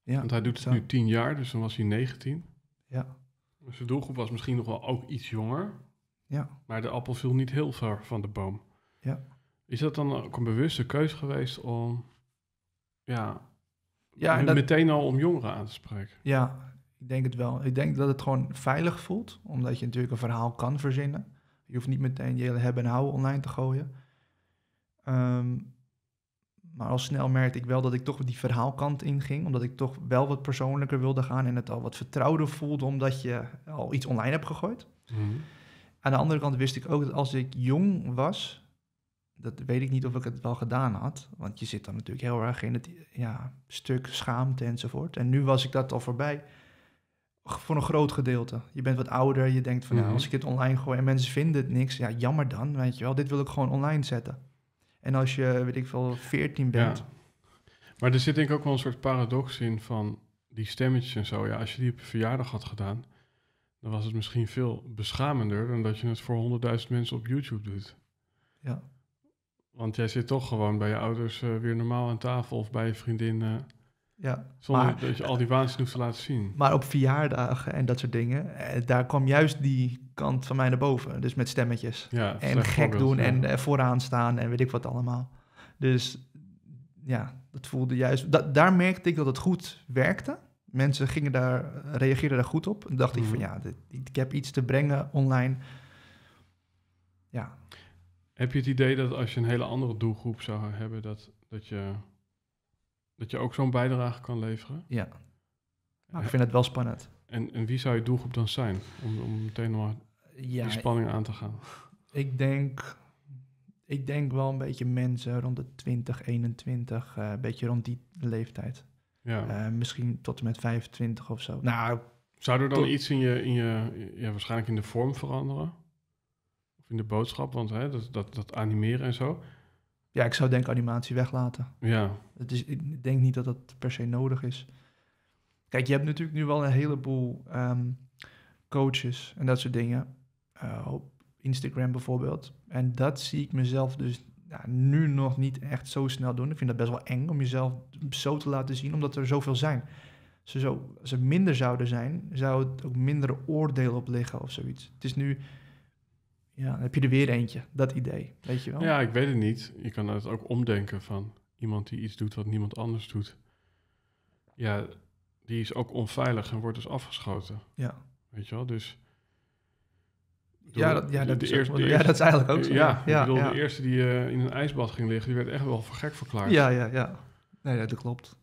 Ja, Want hij doet het nu tien jaar, dus dan was hij 19. Ja. Dus de doelgroep was misschien nog wel ook iets jonger. Ja. Maar de appel viel niet heel ver van de boom. Ja. Is dat dan ook een bewuste
keus geweest om ja, ja, en meteen al om jongeren
aan te spreken.
Ja, ik denk het wel. Ik denk dat het gewoon veilig voelt, omdat je natuurlijk een verhaal kan verzinnen. Je hoeft niet meteen je hele hebben en houden online te gooien. Um, maar al snel merkte ik wel dat ik toch die verhaalkant inging. Omdat ik toch wel wat persoonlijker wilde gaan en het al wat vertrouwder voelde, omdat je al iets online hebt gegooid. Mhm. Aan de andere kant wist ik ook dat als ik jong was, dat weet ik niet of ik het wel gedaan had. Want je zit dan natuurlijk heel erg in het ja, stuk schaamte enzovoort. En nu was ik dat al voorbij. Voor een groot gedeelte. Je bent wat ouder, je denkt van nou, mhm. als ik het online gooi en mensen vinden het niks, ja, jammer dan, weet je wel. Dit wil ik gewoon online zetten. En als je, weet ik veel, 14 bent. Ja.
Maar er zit denk ik ook wel een soort paradox in van die stemmetjes en zo. Ja, als je die op je verjaardag had gedaan, dan was het misschien veel beschamender dan dat je het voor 100.000 mensen op YouTube doet. Ja. Want jij zit toch gewoon bij je ouders eh, weer normaal aan tafel of bij je vriendinnen. Ja, Zonder maar, dat je al die waanzin
hoeft te laten zien. Maar op verjaardagen en dat soort dingen, eh, daar kwam juist die kant van mij naar boven. Dus met stemmetjes. en gek doen en eh, vooraan staan en weet ik wat allemaal. Dus ja, dat voelde juist. daar merkte ik dat het goed werkte. Mensen gingen daar, reageerden daar goed op. En dacht ik van mhm. ja, ik heb iets te brengen online. Ja.
Heb je het idee dat als je een hele andere doelgroep zou hebben, dat, dat je dat je ook zo'n bijdrage kan leveren? Ja. Ah. ik vind het wel spannend. En, en wie zou je doelgroep dan zijn? Om, om meteen maar die spanning aan te gaan.
Ik denk, ik denk wel een beetje mensen rond de 20, 21. Eh, een beetje rond die leeftijd. Ja. Eh, misschien tot en met 25 of zo. Nou, zou er dan iets
in je, in je ja, waarschijnlijk in de vorm veranderen? Of in de boodschap? Want hè, dat, dat, dat animeren en zo.
Ja, ik zou denk animatie weglaten. Ja. Het is, ik denk niet dat dat per se nodig is. Kijk, je hebt natuurlijk nu wel een heleboel ehm, coaches en dat soort dingen. Eh, op Instagram bijvoorbeeld. En dat zie ik mezelf dus ja, nu nog niet echt zo snel doen. Ik vind dat best wel eng om jezelf zo te laten zien, omdat er zoveel zijn. Als ze, zo, ze minder zouden zijn, zou het ook minder oordeel op liggen of zoiets. Het is nu ja, dan heb je er weer eentje, dat idee, weet je wel. Ja, ik
weet het niet. Je kan het ook omdenken van iemand die iets doet wat niemand anders doet. Ja, die is ook onveilig en wordt dus afgeschoten. Ja. Weet je wel, dus...
Ja, dat, is is eigenlijk ook zo. Ja, ja, ik bedoel, de
eerste die eh, in een ijsbad ging liggen, die werd echt
wel voor gek verklaard. Ja, ja, ja. Nee, dat klopt.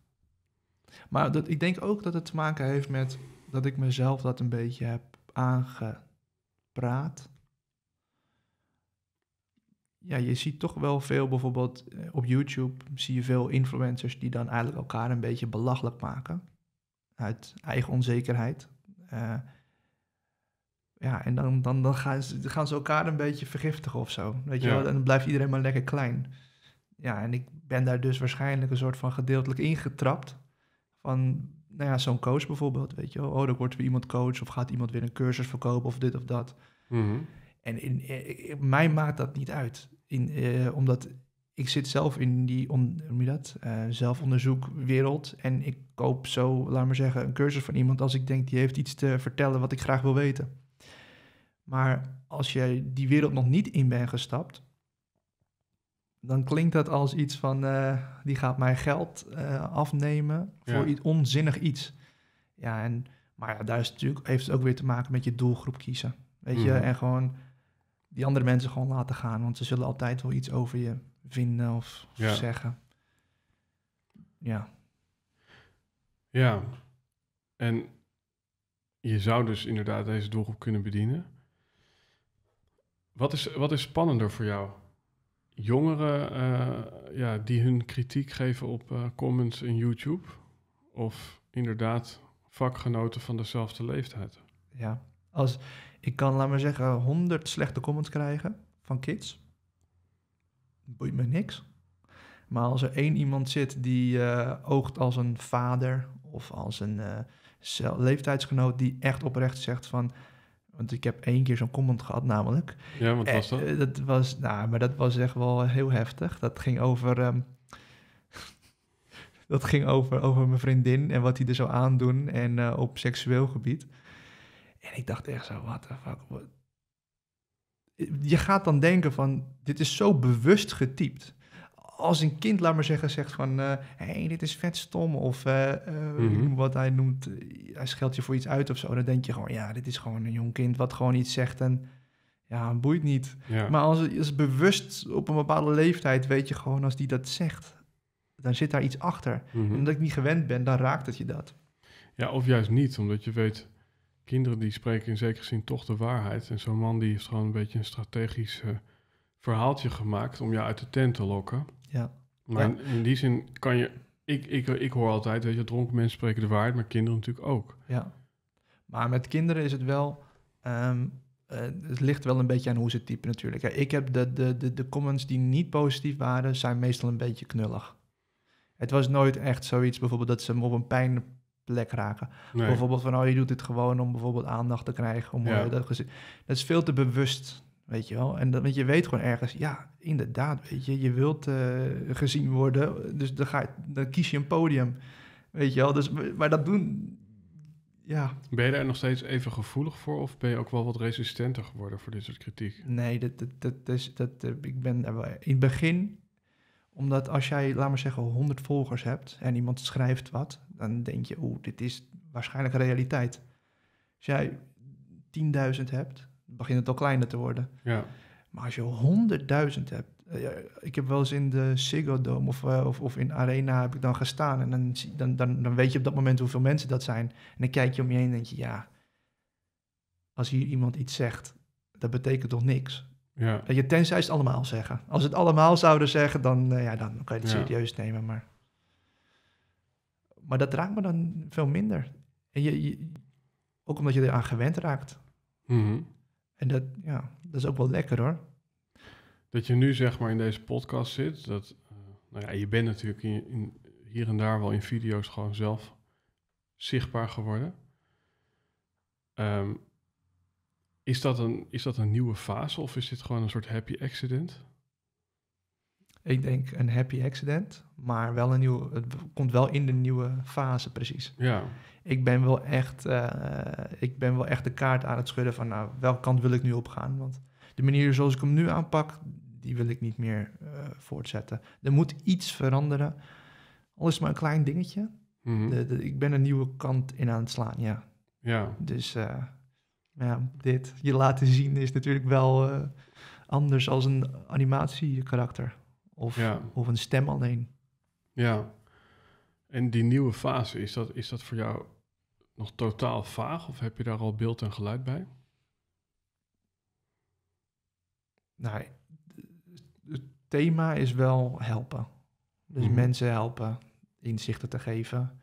Maar dat, ik denk ook dat het te maken heeft met dat ik mezelf dat een beetje heb aangepraat ja, je ziet toch wel veel, bijvoorbeeld eh, op YouTube zie je veel influencers die dan eigenlijk elkaar een beetje belachelijk maken. Uit eigen onzekerheid. Eh, ja, en dan, dan, dan gaan, ze, gaan ze elkaar een beetje vergiftigen of zo. Weet je wel? En dan blijft iedereen maar lekker klein. Ja, en ik ben daar dus waarschijnlijk een soort van gedeeltelijk ingetrapt. Van, nou ja, zo'n coach bijvoorbeeld, weet je wel. Oh, dan wordt weer iemand coach of gaat iemand weer een cursus verkopen of dit of dat. Mm en in, eh, mij maakt dat niet uit. In, eh, omdat ik zit zelf in die on, hoe dat, eh, zelfonderzoekwereld. En ik koop zo, laat maar zeggen, een cursus van iemand als ik denk die heeft iets te vertellen wat ik graag wil weten. Maar als je die wereld nog niet in bent gestapt, dan klinkt dat als iets van die gaat mij geld afnemen voor iets onzinnig iets. Ja, en, maar ja, daar is natuurlijk, heeft het ook weer te maken met je doelgroep kiezen. Weet je, mhm. en gewoon die andere mensen gewoon laten gaan. Want ze zullen altijd wel iets over je vinden of, zeggen. Ja. Ja.
En je zou dus inderdaad deze doelgroep kunnen bedienen. Wat is, wat is spannender voor jou? Jongeren eh, ja, die hun kritiek geven op eh, comments in YouTube? Of inderdaad vakgenoten van dezelfde leeftijd?
Ja, als ik kan, laat maar zeggen, 100 slechte comments krijgen van kids. Boeit me niks. Maar als er één iemand zit die eh, oogt als een vader of als een eh, leeftijdsgenoot die echt oprecht zegt van. Want ik heb één keer zo'n comment gehad, namelijk. Ja, wat was dat? Eh, dat was, nou, maar dat was echt wel heel heftig. Dat ging over. Ehm, dat ging over, over mijn vriendin en wat die er zou aandoen en op seksueel gebied. En ik dacht echt zo, what the fuck. Je gaat dan denken van, dit is zo bewust getypt. Als een kind, laat maar zeggen, zegt van, hé, eh, hey, dit is vet stom. Of uh, wat hij noemt, hij scheldt je voor iets uit of zo. Dan denk je gewoon, ja, dit is gewoon een jong kind wat gewoon iets zegt en ja, boeit niet. Maar als het is bewust op een bepaalde leeftijd, weet je gewoon, als die dat zegt, dan zit daar iets achter. Mhm. En omdat ik niet gewend ben, dan raakt het je dat.
Ja, of juist niet, omdat je weet, kinderen die spreken in zekere zin toch de waarheid. En zo'n man die heeft gewoon een beetje een strategisch eh, verhaaltje gemaakt om jou uit de tent te lokken. Ja. Maar In, die zin kan je, ik, ik, ik hoor altijd, weet je, dronken mensen spreken de waarheid, maar kinderen
natuurlijk ook. Ja. Maar met kinderen is het wel, ehm, eh, het ligt wel een beetje aan hoe ze typen natuurlijk. Ik heb de, de, de, de comments die niet positief waren, zijn meestal een beetje knullig. Het was nooit echt zoiets bijvoorbeeld dat ze me op een pijn, plek raken. Bijvoorbeeld van, oh, je doet dit gewoon om bijvoorbeeld aandacht te krijgen. Om, ja. Eh, dat, dat is veel te bewust, weet je wel. En dat, want je weet gewoon ergens, ja, inderdaad, weet je, je wilt eh, gezien worden. Dus dan, ga je, dan kies je een podium, weet je wel. Dus, maar dat doen, ja.
Ben je daar nog steeds even gevoelig voor of ben je ook wel wat resistenter geworden voor dit
soort kritiek? Nee, dat, dat, dat, is, dat, eh, ik ben in het begin omdat als jij, laat maar zeggen, 100 volgers hebt en iemand schrijft wat, dan denk je, oeh, dit is waarschijnlijk realiteit. Als jij 10.000 hebt, begint het al kleiner te worden. Ja. Maar als je 100.000 hebt, eh, ik heb wel eens in de Ziggo Dome of, eh, of, of, in Arena heb ik dan gestaan. En dan, dan, dan, dan weet je op dat moment hoeveel mensen dat zijn. En dan kijk je om je heen en denk je, ja, als hier iemand iets zegt, dat betekent toch niks. Ja. je, tenzij het allemaal zeggen. Als ze het allemaal zouden zeggen, dan, eh, ja, dan kan je het serieus nemen. Maar, maar dat raakt me dan veel minder. En je, ook omdat je eraan gewend raakt. Mhm. En dat, ja, dat is ook wel lekker hoor.
Dat je nu zeg maar in deze podcast zit, dat, eh, nou ja, je bent natuurlijk in, hier en daar wel in video's gewoon zelf zichtbaar geworden. Um, is dat, een, is dat een nieuwe
fase of is dit gewoon een soort happy accident? Ik denk een happy accident, maar wel een nieuwe. Het komt wel in de nieuwe fase, precies. Ja. Ik ben wel echt, eh, ik ben wel echt de kaart aan het schudden van, nou, welke kant wil ik nu op gaan? Want de manier zoals ik hem nu aanpak, die wil ik niet meer eh, voortzetten. Er moet iets veranderen. Al is maar een klein dingetje. Mhm. de, ik ben een nieuwe kant in aan het slaan, ja. Ja. Dus. Eh, nou ja, dit je laten zien is natuurlijk wel eh, anders als een animatiekarakter of, of een stem alleen.
Ja, en die nieuwe fase, is dat, is dat voor jou nog totaal vaag of heb je daar al beeld en geluid bij?
nee nou, het thema is wel helpen. Dus mhm. mensen helpen, inzichten te geven.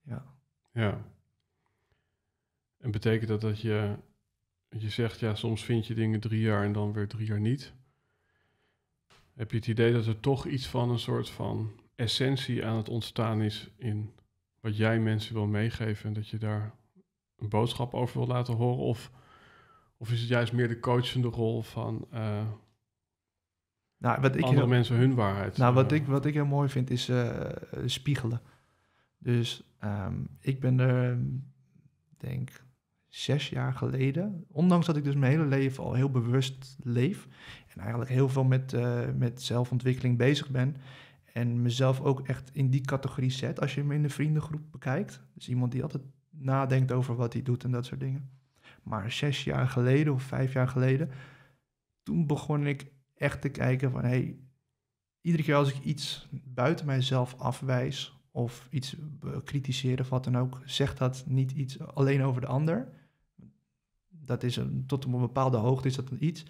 Ja. Ja. En betekent dat dat je, je zegt, ja, soms vind je dingen drie jaar en dan weer drie jaar niet? Heb je het idee dat er toch iets van een soort van essentie aan het ontstaan is in wat jij mensen wil meegeven en dat je daar een boodschap over wil laten horen? Of, of is het juist meer de coachende rol van eh, nou, wat ik andere mensen hun waarheid? Nou, wat, eh? ik,
wat ik heel mooi vind is eh, spiegelen. Dus ehm, ik ben er, denk zes jaar geleden. Ondanks dat ik dus mijn hele leven al heel bewust leef. En eigenlijk heel veel met, eh, met zelfontwikkeling bezig ben. En mezelf ook echt in die categorie zet als je me in de vriendengroep bekijkt. Dus iemand die altijd nadenkt over wat hij doet en dat soort dingen. Maar zes jaar geleden of vijf jaar geleden, toen begon ik echt te kijken van hé, hey, iedere keer als ik iets buiten mijzelf afwijs of iets eh, kritiseer of wat dan ook, zegt dat niet iets alleen over de ander, dat is een, tot op een bepaalde hoogte is dat een iets.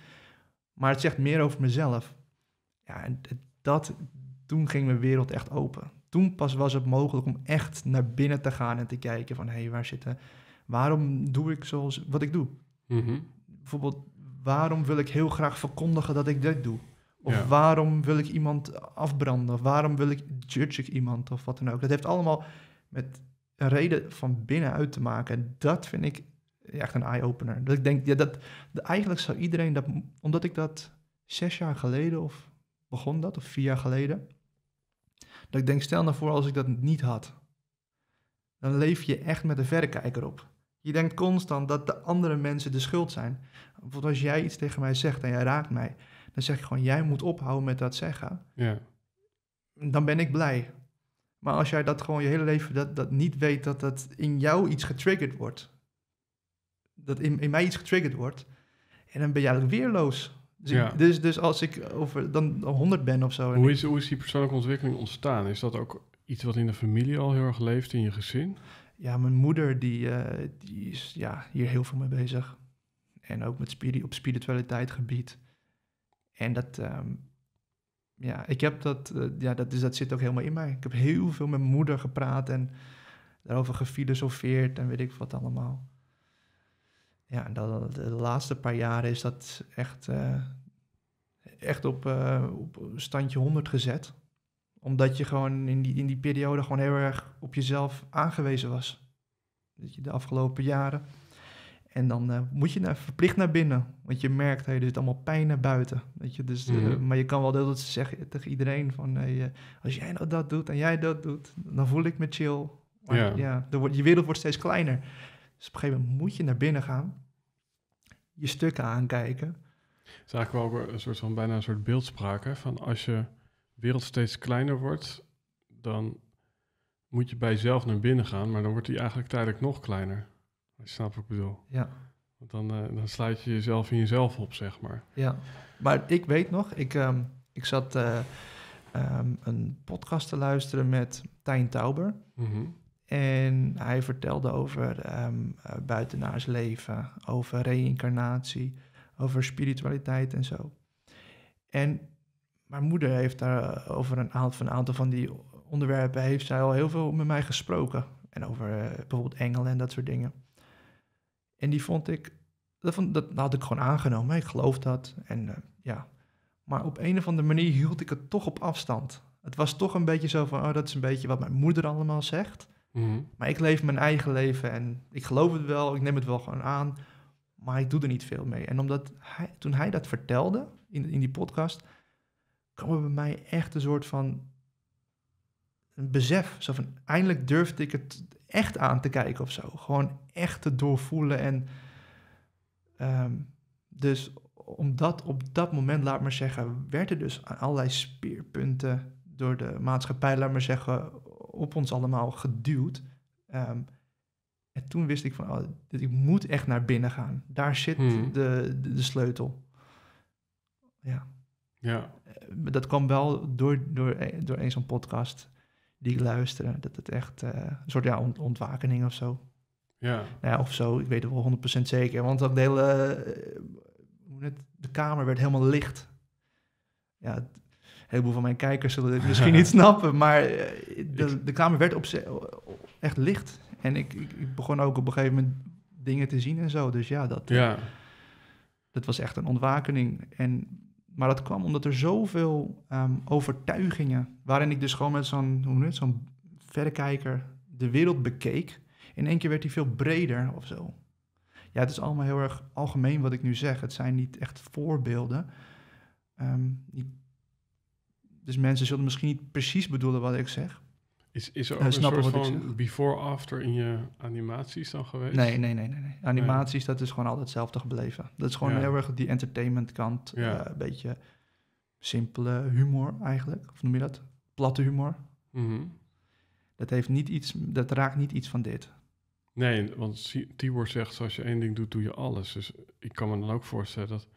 Maar het zegt meer over mezelf. Ja, en dat, toen ging mijn wereld echt open. Toen pas was het mogelijk om echt naar binnen te gaan en te kijken van... hé, hey, waar zitten... Waarom doe ik zoals wat ik doe? Mhm. Bijvoorbeeld, waarom wil ik heel graag verkondigen dat ik dit doe? Of waarom wil ik iemand afbranden? Of waarom wil ik judge ik iemand of wat dan ook? Dat heeft allemaal met een reden van binnenuit te maken. En dat vind ik echt een eye-opener. Dat ik denk, ja, dat, eigenlijk zou iedereen dat, omdat ik dat zes jaar geleden of begon dat, of vier jaar geleden, dat ik denk, stel nou voor als ik dat niet had, dan leef je echt met een verrekijker op. Je denkt constant dat de andere mensen de schuld zijn. Bijvoorbeeld als jij iets tegen mij zegt en jij raakt mij, dan zeg ik gewoon, jij moet ophouden met dat zeggen. Ja. Dan ben ik blij. Maar als jij dat gewoon je hele leven dat, dat niet weet, dat dat in jou iets getriggerd wordt dat in, in mij iets getriggerd wordt. En dan ben je eigenlijk weerloos. Dus, dus, dus, als ik over dan
100 ben of zo. Hoe is, hoe is die persoonlijke ontwikkeling ontstaan? Is dat ook iets wat in de familie al heel erg
leeft, in je gezin? Ja, mijn moeder die, eh, die is ja, hier heel veel mee bezig. En ook met spiri op spiritualiteit gebied. En dat, ehm, ja, ik heb dat, eh, ja, dat, dus dat zit ook helemaal in mij. Ik heb heel veel met mijn moeder gepraat en daarover gefilosofeerd en weet ik wat allemaal ja, dan de laatste paar jaren is dat echt, eh, echt op, eh, op standje 100 gezet. Omdat je gewoon in die, in die periode gewoon heel erg op jezelf aangewezen was. Dat je de afgelopen jaren. En dan eh, moet je naar, verplicht naar binnen. Want je merkt, hey, er zit allemaal pijn naar buiten. Weet je? Dus, mhm. maar je kan wel dat zeggen tegen iedereen van... Hey, als jij nou dat doet en jij dat doet, dan voel ik me chill. Maar, ja, de, je wereld wordt steeds kleiner. Dus op een gegeven moment moet je naar binnen gaan, je stukken aankijken.
Het is eigenlijk wel een soort van bijna een soort beeldspraak. Hè? Van als je wereld steeds kleiner wordt, dan moet je bij jezelf naar binnen gaan, maar dan wordt die eigenlijk tijdelijk nog kleiner. Als je snap wat ik bedoel. Ja. Want dan, eh, dan sluit je jezelf in jezelf op, zeg maar.
Ja, maar ik weet nog, ik, ehm, ik zat eh, ehm, een podcast te luisteren met Tijn Tauber. Mhm. En hij vertelde over um, buitenaars leven, over reïncarnatie, over spiritualiteit en zo. En mijn moeder heeft daar eh, over een aantal van, die onderwerpen heeft zij al heel veel met mij gesproken. En over eh, bijvoorbeeld engelen en dat soort dingen. En die vond ik, dat, dat had ik gewoon aangenomen. Ik geloof dat. En ja. Maar op een of andere manier hield ik het toch op afstand. Het was toch een beetje zo van, oh, dat is een beetje wat mijn moeder allemaal zegt. Mhm. Maar ik leef mijn eigen leven en ik geloof het wel, ik neem het wel gewoon aan, maar ik doe er niet veel mee. En omdat hij, toen hij dat vertelde in, in die podcast, kwam er bij mij echt een soort van een besef. Zo van, eindelijk durfde ik het echt aan te kijken of zo. Gewoon echt te doorvoelen. En um, dus omdat op dat moment, laat maar zeggen, werd er dus aan allerlei speerpunten door de maatschappij, laat maar zeggen, op ons allemaal geduwd. Ehm, en toen wist ik van, oh, ik moet echt naar binnen gaan. Daar zit hmm. de, de, sleutel. Ja. ja. Eh, dat kwam wel door, door, eh, door een zo'n podcast die ik luisterde. Dat het echt eh, een soort ja, ont ontwakening of zo. Ja. Nou ja, of zo, ik weet het wel 100% zeker. Want dat de hele, de kamer werd helemaal licht. Ja, heleboel van mijn kijkers zullen het misschien niet snappen. Maar eh, de, de kamer werd op eh, echt licht. En ik, ik, begon ook op een gegeven moment dingen te zien en zo. Dus ja, dat, eh, ja. dat was echt een ontwakening. En, maar dat kwam omdat er zoveel um, overtuigingen... waarin ik dus gewoon met zo'n zo'n verrekijker de wereld bekeek... in één keer werd die veel breder of zo. Ja, het is allemaal heel erg algemeen wat ik nu zeg. Het zijn niet echt voorbeelden. Ehm, die dus mensen zullen misschien niet precies bedoelen wat ik zeg. Is, is er eh, ook een soort van before-after in je animaties dan geweest? Nee, nee, nee. nee, nee. Animaties, dat is gewoon altijd hetzelfde gebleven. Dat is gewoon heel erg die entertainment kant. Eh, een beetje simpele humor eigenlijk. Of noem je dat? Platte humor. Mhm. dat, heeft niet iets, dat raakt niet iets van dit.
Nee, want Tibor zegt, als je één ding doet, doe je alles. Dus ik kan me dan ook voorstellen dat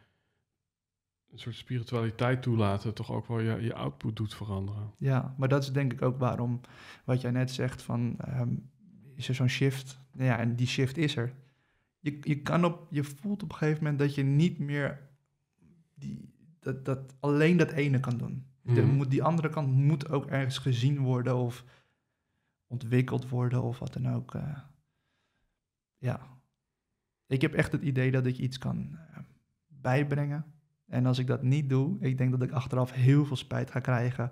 een soort spiritualiteit toelaten, toch ook wel je, je output doet veranderen.
Ja, maar dat is denk ik ook waarom wat jij net zegt van ehm, is er zo'n shift? Nou ja, en die shift is er. Je, je, kan op, je voelt op een gegeven moment dat je niet meer die, dat, dat, alleen dat ene kan doen. Mhm. moet, die andere kant moet ook ergens gezien worden of ontwikkeld worden of wat dan ook. Eh. ja. Ik heb echt het idee dat ik iets kan eh, bijbrengen en als ik dat niet doe, ik denk dat ik achteraf heel veel spijt ga krijgen.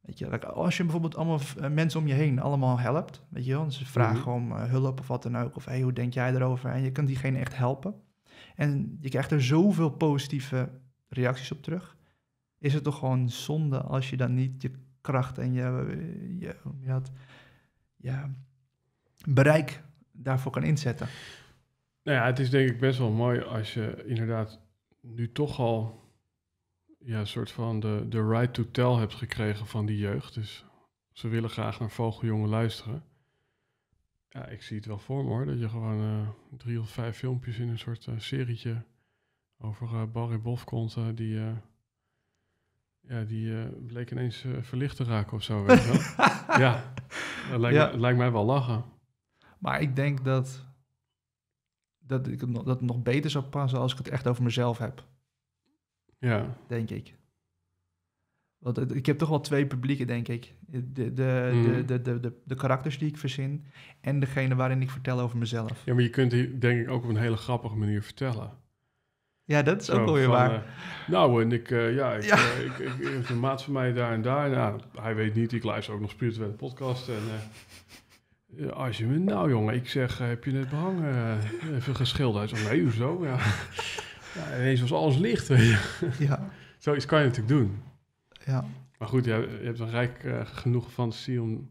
Weet je, als je bijvoorbeeld allemaal eh, mensen om je heen allemaal helpt, weet je wel, dus ze vragen mhm. om eh, hulp of wat dan ook, of hey, hoe denk jij erover? En je kunt diegene echt helpen. En je krijgt er zoveel positieve reacties op terug. Is het toch gewoon zonde als je dan niet je kracht en je, je, je, had, je bereik daarvoor kan inzetten?
Nou ja, het is denk ik best wel mooi als je inderdaad nu toch al ja, een soort van de, de right to tell hebt gekregen van die jeugd. Dus ze willen graag naar vogeljongen luisteren. Ja, ik zie het wel voor me hoor. Dat je gewoon eh, drie of vijf filmpjes in een soort uh, serietje over eh, Barry Bof komt. die ja, die bleek ineens verlicht te raken of zo. ja, dat lijkt, lijkt mij wel lachen.
Maar ik denk dat dat, ik het, nog, dat nog beter zou passen als ik het echt over mezelf heb. Ja. Denk ik. Want ik heb toch wel twee publieken, denk ik. De, de, hmm. de, de, de, de, de, karakters die ik verzin en degene waarin ik vertel over mezelf. Ja, maar je kunt die denk ik ook op een hele grappige manier vertellen. Ja, dat is ook wel weer waar. Eh,
nou, en ik, uh, ja, eh, ik, ik, ik, een maat van mij daar en daar. Nou, hij weet niet, ik luister ook nog spirituele podcast. En als je me, nou jongen, ik zeg, eh, heb je net behang eh, even geschilderd? Zo, nee, zo. Ja. ja, was alles licht. Ja. Zoiets kan je natuurlijk doen. Ja. Maar goed, je hebt een rijk eh, genoeg fantasie om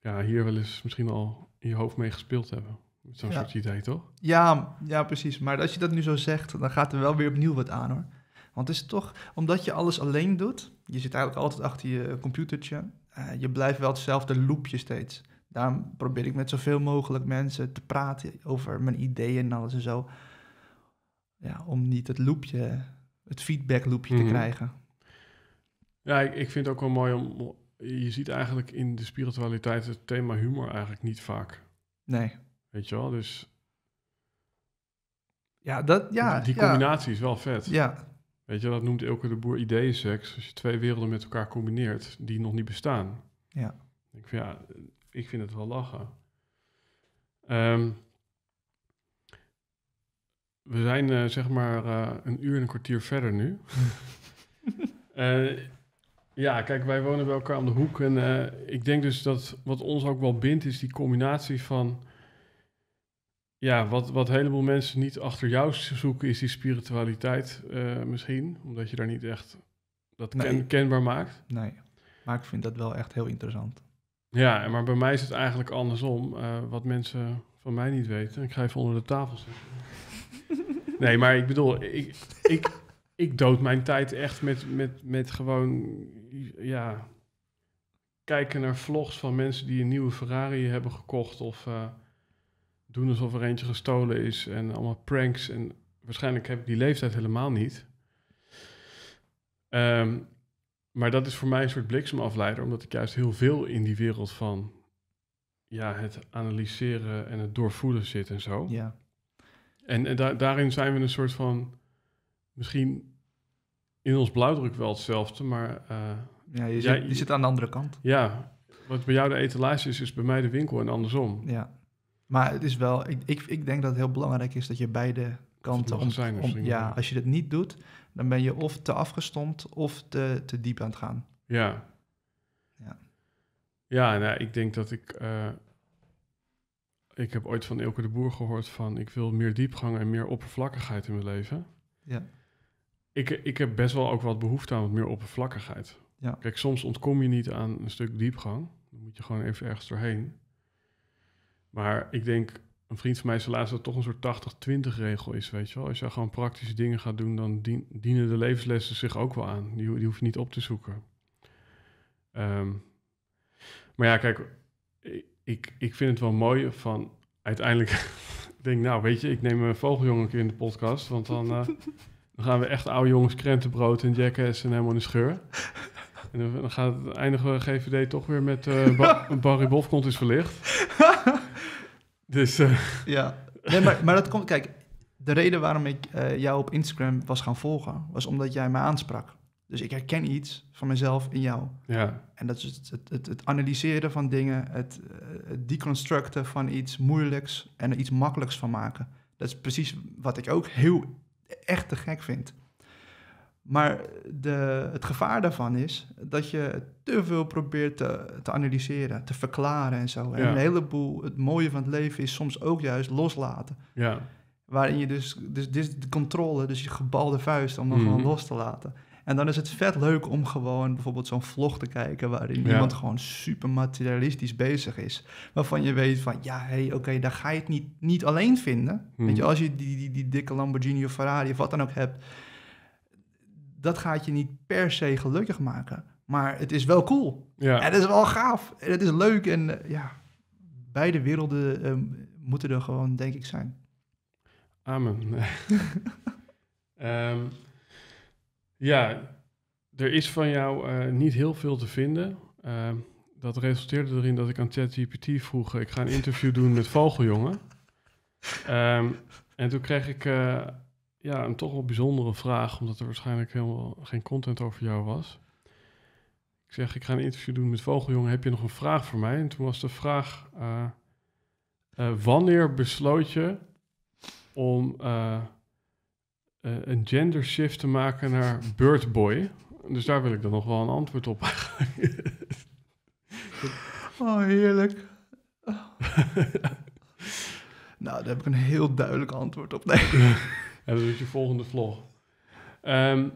ja, hier wel eens misschien al in je hoofd mee gespeeld te hebben. Zo'n soort idee, toch?
Ja, ja, precies. Maar als je dat nu zo zegt, dan gaat er wel weer opnieuw wat aan, hoor. Want het is toch, omdat je alles alleen doet, je zit eigenlijk altijd achter je computertje, je blijft wel hetzelfde loopje steeds. Daarom probeer ik met zoveel mogelijk mensen te praten over mijn ideeën en alles en zo. Ja, om niet het loopje, het feedback loopje te mhm. krijgen.
Ja, ik, vind het ook wel mooi om. Je ziet eigenlijk in de spiritualiteit het thema humor eigenlijk niet vaak. Nee. Weet je wel, dus.
Ja, dat, ja. Die, combinatie is wel vet. Ja.
Weet je, dat noemt Elke de Boer ideeën seks. Als je twee werelden met elkaar combineert die nog niet bestaan. Ja. Ik vind, ja, ik vind het wel lachen. Ehm, we zijn eh, zeg maar eh, een uur en een kwartier verder nu. Eh, ja, kijk, wij wonen bij elkaar om de hoek. En ik denk dus dat wat ons ook wel bindt, is die combinatie van. Ja, wat, wat een heleboel mensen niet achter jou zoeken, is die spiritualiteit misschien. Omdat je daar niet echt
dat kenbaar maakt. Nee, maar ik vind dat wel echt heel interessant. Ja,
maar bij mij is het eigenlijk andersom. Eh, wat mensen van mij niet weten. Ik ga even onder de tafel zitten. nee, maar ik bedoel, ik, ik, ik dood mijn tijd echt met, met, met gewoon, ja, kijken naar vlogs van mensen die een nieuwe Ferrari hebben gekocht of eh, doen alsof er eentje gestolen is en allemaal pranks. En waarschijnlijk heb ik die leeftijd helemaal niet. Um, maar dat is voor mij een soort bliksemafleider, omdat ik juist heel veel in die wereld van ja, het analyseren en het doorvoelen zit en zo. Ja. En, en daarin zijn we een soort van misschien in ons blauwdruk wel hetzelfde, maar. Uh, ja, je, zit, zit aan de andere kant. Ja, wat bij jou de etalage is, is bij mij de winkel en andersom.
Ja, maar het is wel, ik, ik, ik denk dat het heel belangrijk is dat je beide kanten om, zijn, om, ja, als je dat niet doet, dan ben je of te afgestompt of te, te diep aan het gaan. Ja. Ja,
ja nou, ik denk dat ik... Eh, ik heb ooit van Elke de Boer gehoord van... ik wil meer diepgang en meer oppervlakkigheid in mijn leven. Ja. Ik, ik heb best wel ook wat behoefte aan wat meer oppervlakkigheid. Ja. Kijk, soms ontkom je niet aan een stuk diepgang. Dan moet je gewoon even ergens doorheen. Maar ik denk een vriend van mij zei laatst dat toch een soort 80-20 regel is, weet je wel. Als je gewoon praktische dingen gaat doen, dan dienen de levenslessen zich ook wel aan. Die, die hoef je niet op te zoeken. Ehm, maar ja, kijk, ik, ik vind het wel mooi van uiteindelijk denk nou weet je, ik neem een vogeljongen een keer in de podcast, want dan, eh, dan gaan we echt oude jongens krentenbrood en jackass en helemaal in de scheur. En dan, gaat het eindige GVD toch weer met uh, Barry Bof
komt is verlicht. Dus, eh, Ja, nee, maar, maar dat komt... Kijk, de reden waarom ik eh, jou op Instagram was gaan volgen... was omdat jij mij aansprak. Dus ik herken iets van mezelf in jou. Ja. En dat is het, het, het, het analyseren van dingen... Het, eh, het, deconstructen van iets moeilijks... en er iets makkelijks van maken. Dat is precies wat ik ook heel echt te gek vind. Maar de, het gevaar daarvan is dat je te veel probeert te, te analyseren, te verklaren en zo. een heleboel, het mooie van het leven is soms ook juist loslaten. Ja. Waarin je dus, dus dit de controle, dus je gebalde vuist om dan mhm. gewoon los te laten. En dan is het vet leuk om gewoon bijvoorbeeld zo'n vlog te kijken waarin ja. iemand gewoon super materialistisch bezig is. Waarvan je weet van ja, hé, hey, oké, daar ga je het niet, niet alleen vinden. Weet mhm. je, als je die, die, die dikke Lamborghini of Ferrari of wat dan ook hebt dat gaat je niet per se gelukkig maken. Maar het is wel cool. Ja. En het is wel gaaf. En het is leuk. En eh, ja, beide werelden ehm, moeten er gewoon, denk ik, zijn. Amen. Ehm, ja,
er is van jou eh, niet heel veel te vinden. Ehm, dat resulteerde erin dat ik aan ChatGPT vroeg: eh, ik ga een interview doen met Vogeljongen. en toen kreeg ik ja, een toch wel bijzondere vraag, omdat er waarschijnlijk helemaal geen content over jou was. Ik zeg, ik ga een interview doen met Vogeljongen, heb je nog een vraag voor mij? En toen was de vraag, eh, eh, wanneer besloot je om eh, een gender shift te maken naar Bird Boy? Dus daar wil ik dan nog wel een antwoord op.
oh, heerlijk. nou, daar heb ik een heel duidelijk antwoord op. Nee.
En dat doet je volgende vlog. Ehm,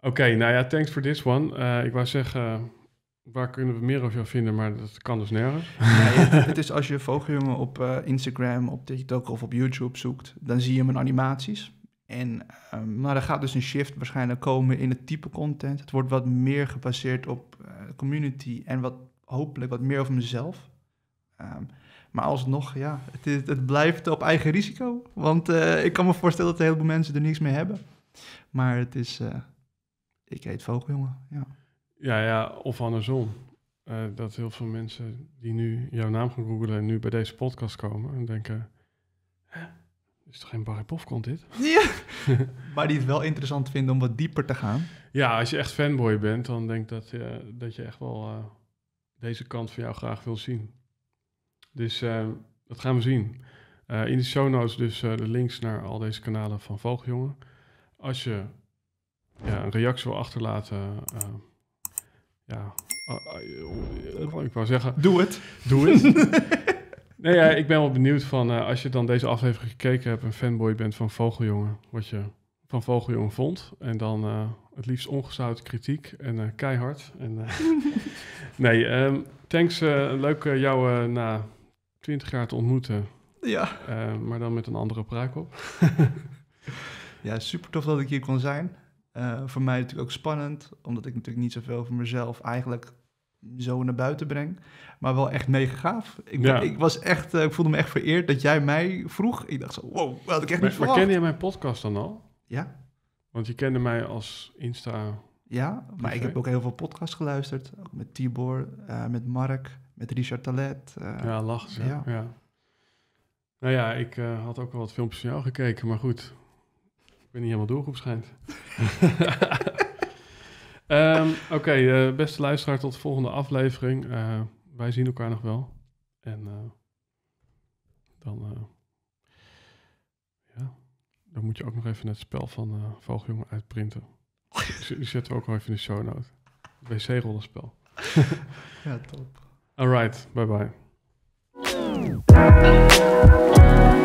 oké, nou ja, thanks for this one. Eh, ik wou zeggen, waar kunnen we meer over jou vinden? Maar dat
kan dus nergens. het, is als je Vogeljongen op eh, Instagram, op TikTok of op YouTube zoekt, dan zie je mijn animaties. En ehm, maar er gaat dus een shift waarschijnlijk komen in het type content. Het wordt wat meer gebaseerd op eh, community en wat hopelijk wat meer over mezelf. Ehm, maar alsnog, ja, het, het blijft op eigen risico. Want eh, ik kan me voorstellen dat een heleboel mensen er niks mee hebben. Maar het is, eh, ik heet vogeljongen,
ja. Ja, ja, of andersom. Eh, dat heel veel mensen die nu jouw naam gaan googelen en nu bij deze podcast komen en denken,
Hè? is toch geen Barry Pofkont dit? Ja, maar die het wel interessant vinden om wat dieper te gaan.
Ja, als je echt fanboy bent, dan denk ik dat, je dat je echt wel deze kant van jou graag wil zien. Dus eh, dat gaan we zien. Eh, in de show notes dus eh, de links naar al deze kanalen van Vogeljongen. Als je ja, een reactie wil achterlaten, ja, oh, ik wou zeggen...
Doe het. Doe het.
nee, ja, ik ben wel benieuwd van als je dan deze aflevering gekeken hebt en fanboy bent van Vogeljongen, wat je van Vogeljongen vond. En dan het liefst ongezouten kritiek en keihard. En, nee, ehm, thanks. leuk jou na twintig jaar te ontmoeten. Ja. Eh, maar dan met een andere
pruik op. ja, super tof dat ik hier kon zijn. Eh, voor mij natuurlijk ook spannend, omdat ik natuurlijk niet zoveel van mezelf eigenlijk zo naar buiten breng. Maar wel echt mega gaaf. Ik, ik was echt, eh, ik voelde me echt vereerd dat jij mij vroeg. Ik dacht zo, wow, had ik echt niet verwacht. Maar kende
mijn podcast dan al? Ja. Want je kende mij als Insta...
Ja, maar ik heb ook heel veel podcasts geluisterd. Ook met Tibor, uh, met Mark met Richard Talet. Eh, ja, lachen dus Ja.
Nou ja, ik eh, had ook wel wat filmpjes van jou gekeken, maar goed. Ik ben niet helemaal doelgroep schijnt. Ehm, oké, eh, beste luisteraar, tot de volgende aflevering. wij zien elkaar nog wel. En dan dan moet je ook nog even het spel van uh, uitprinten. Die zetten we ook al even in de show notes. wc-rollenspel. ja, top. All right. Bye bye.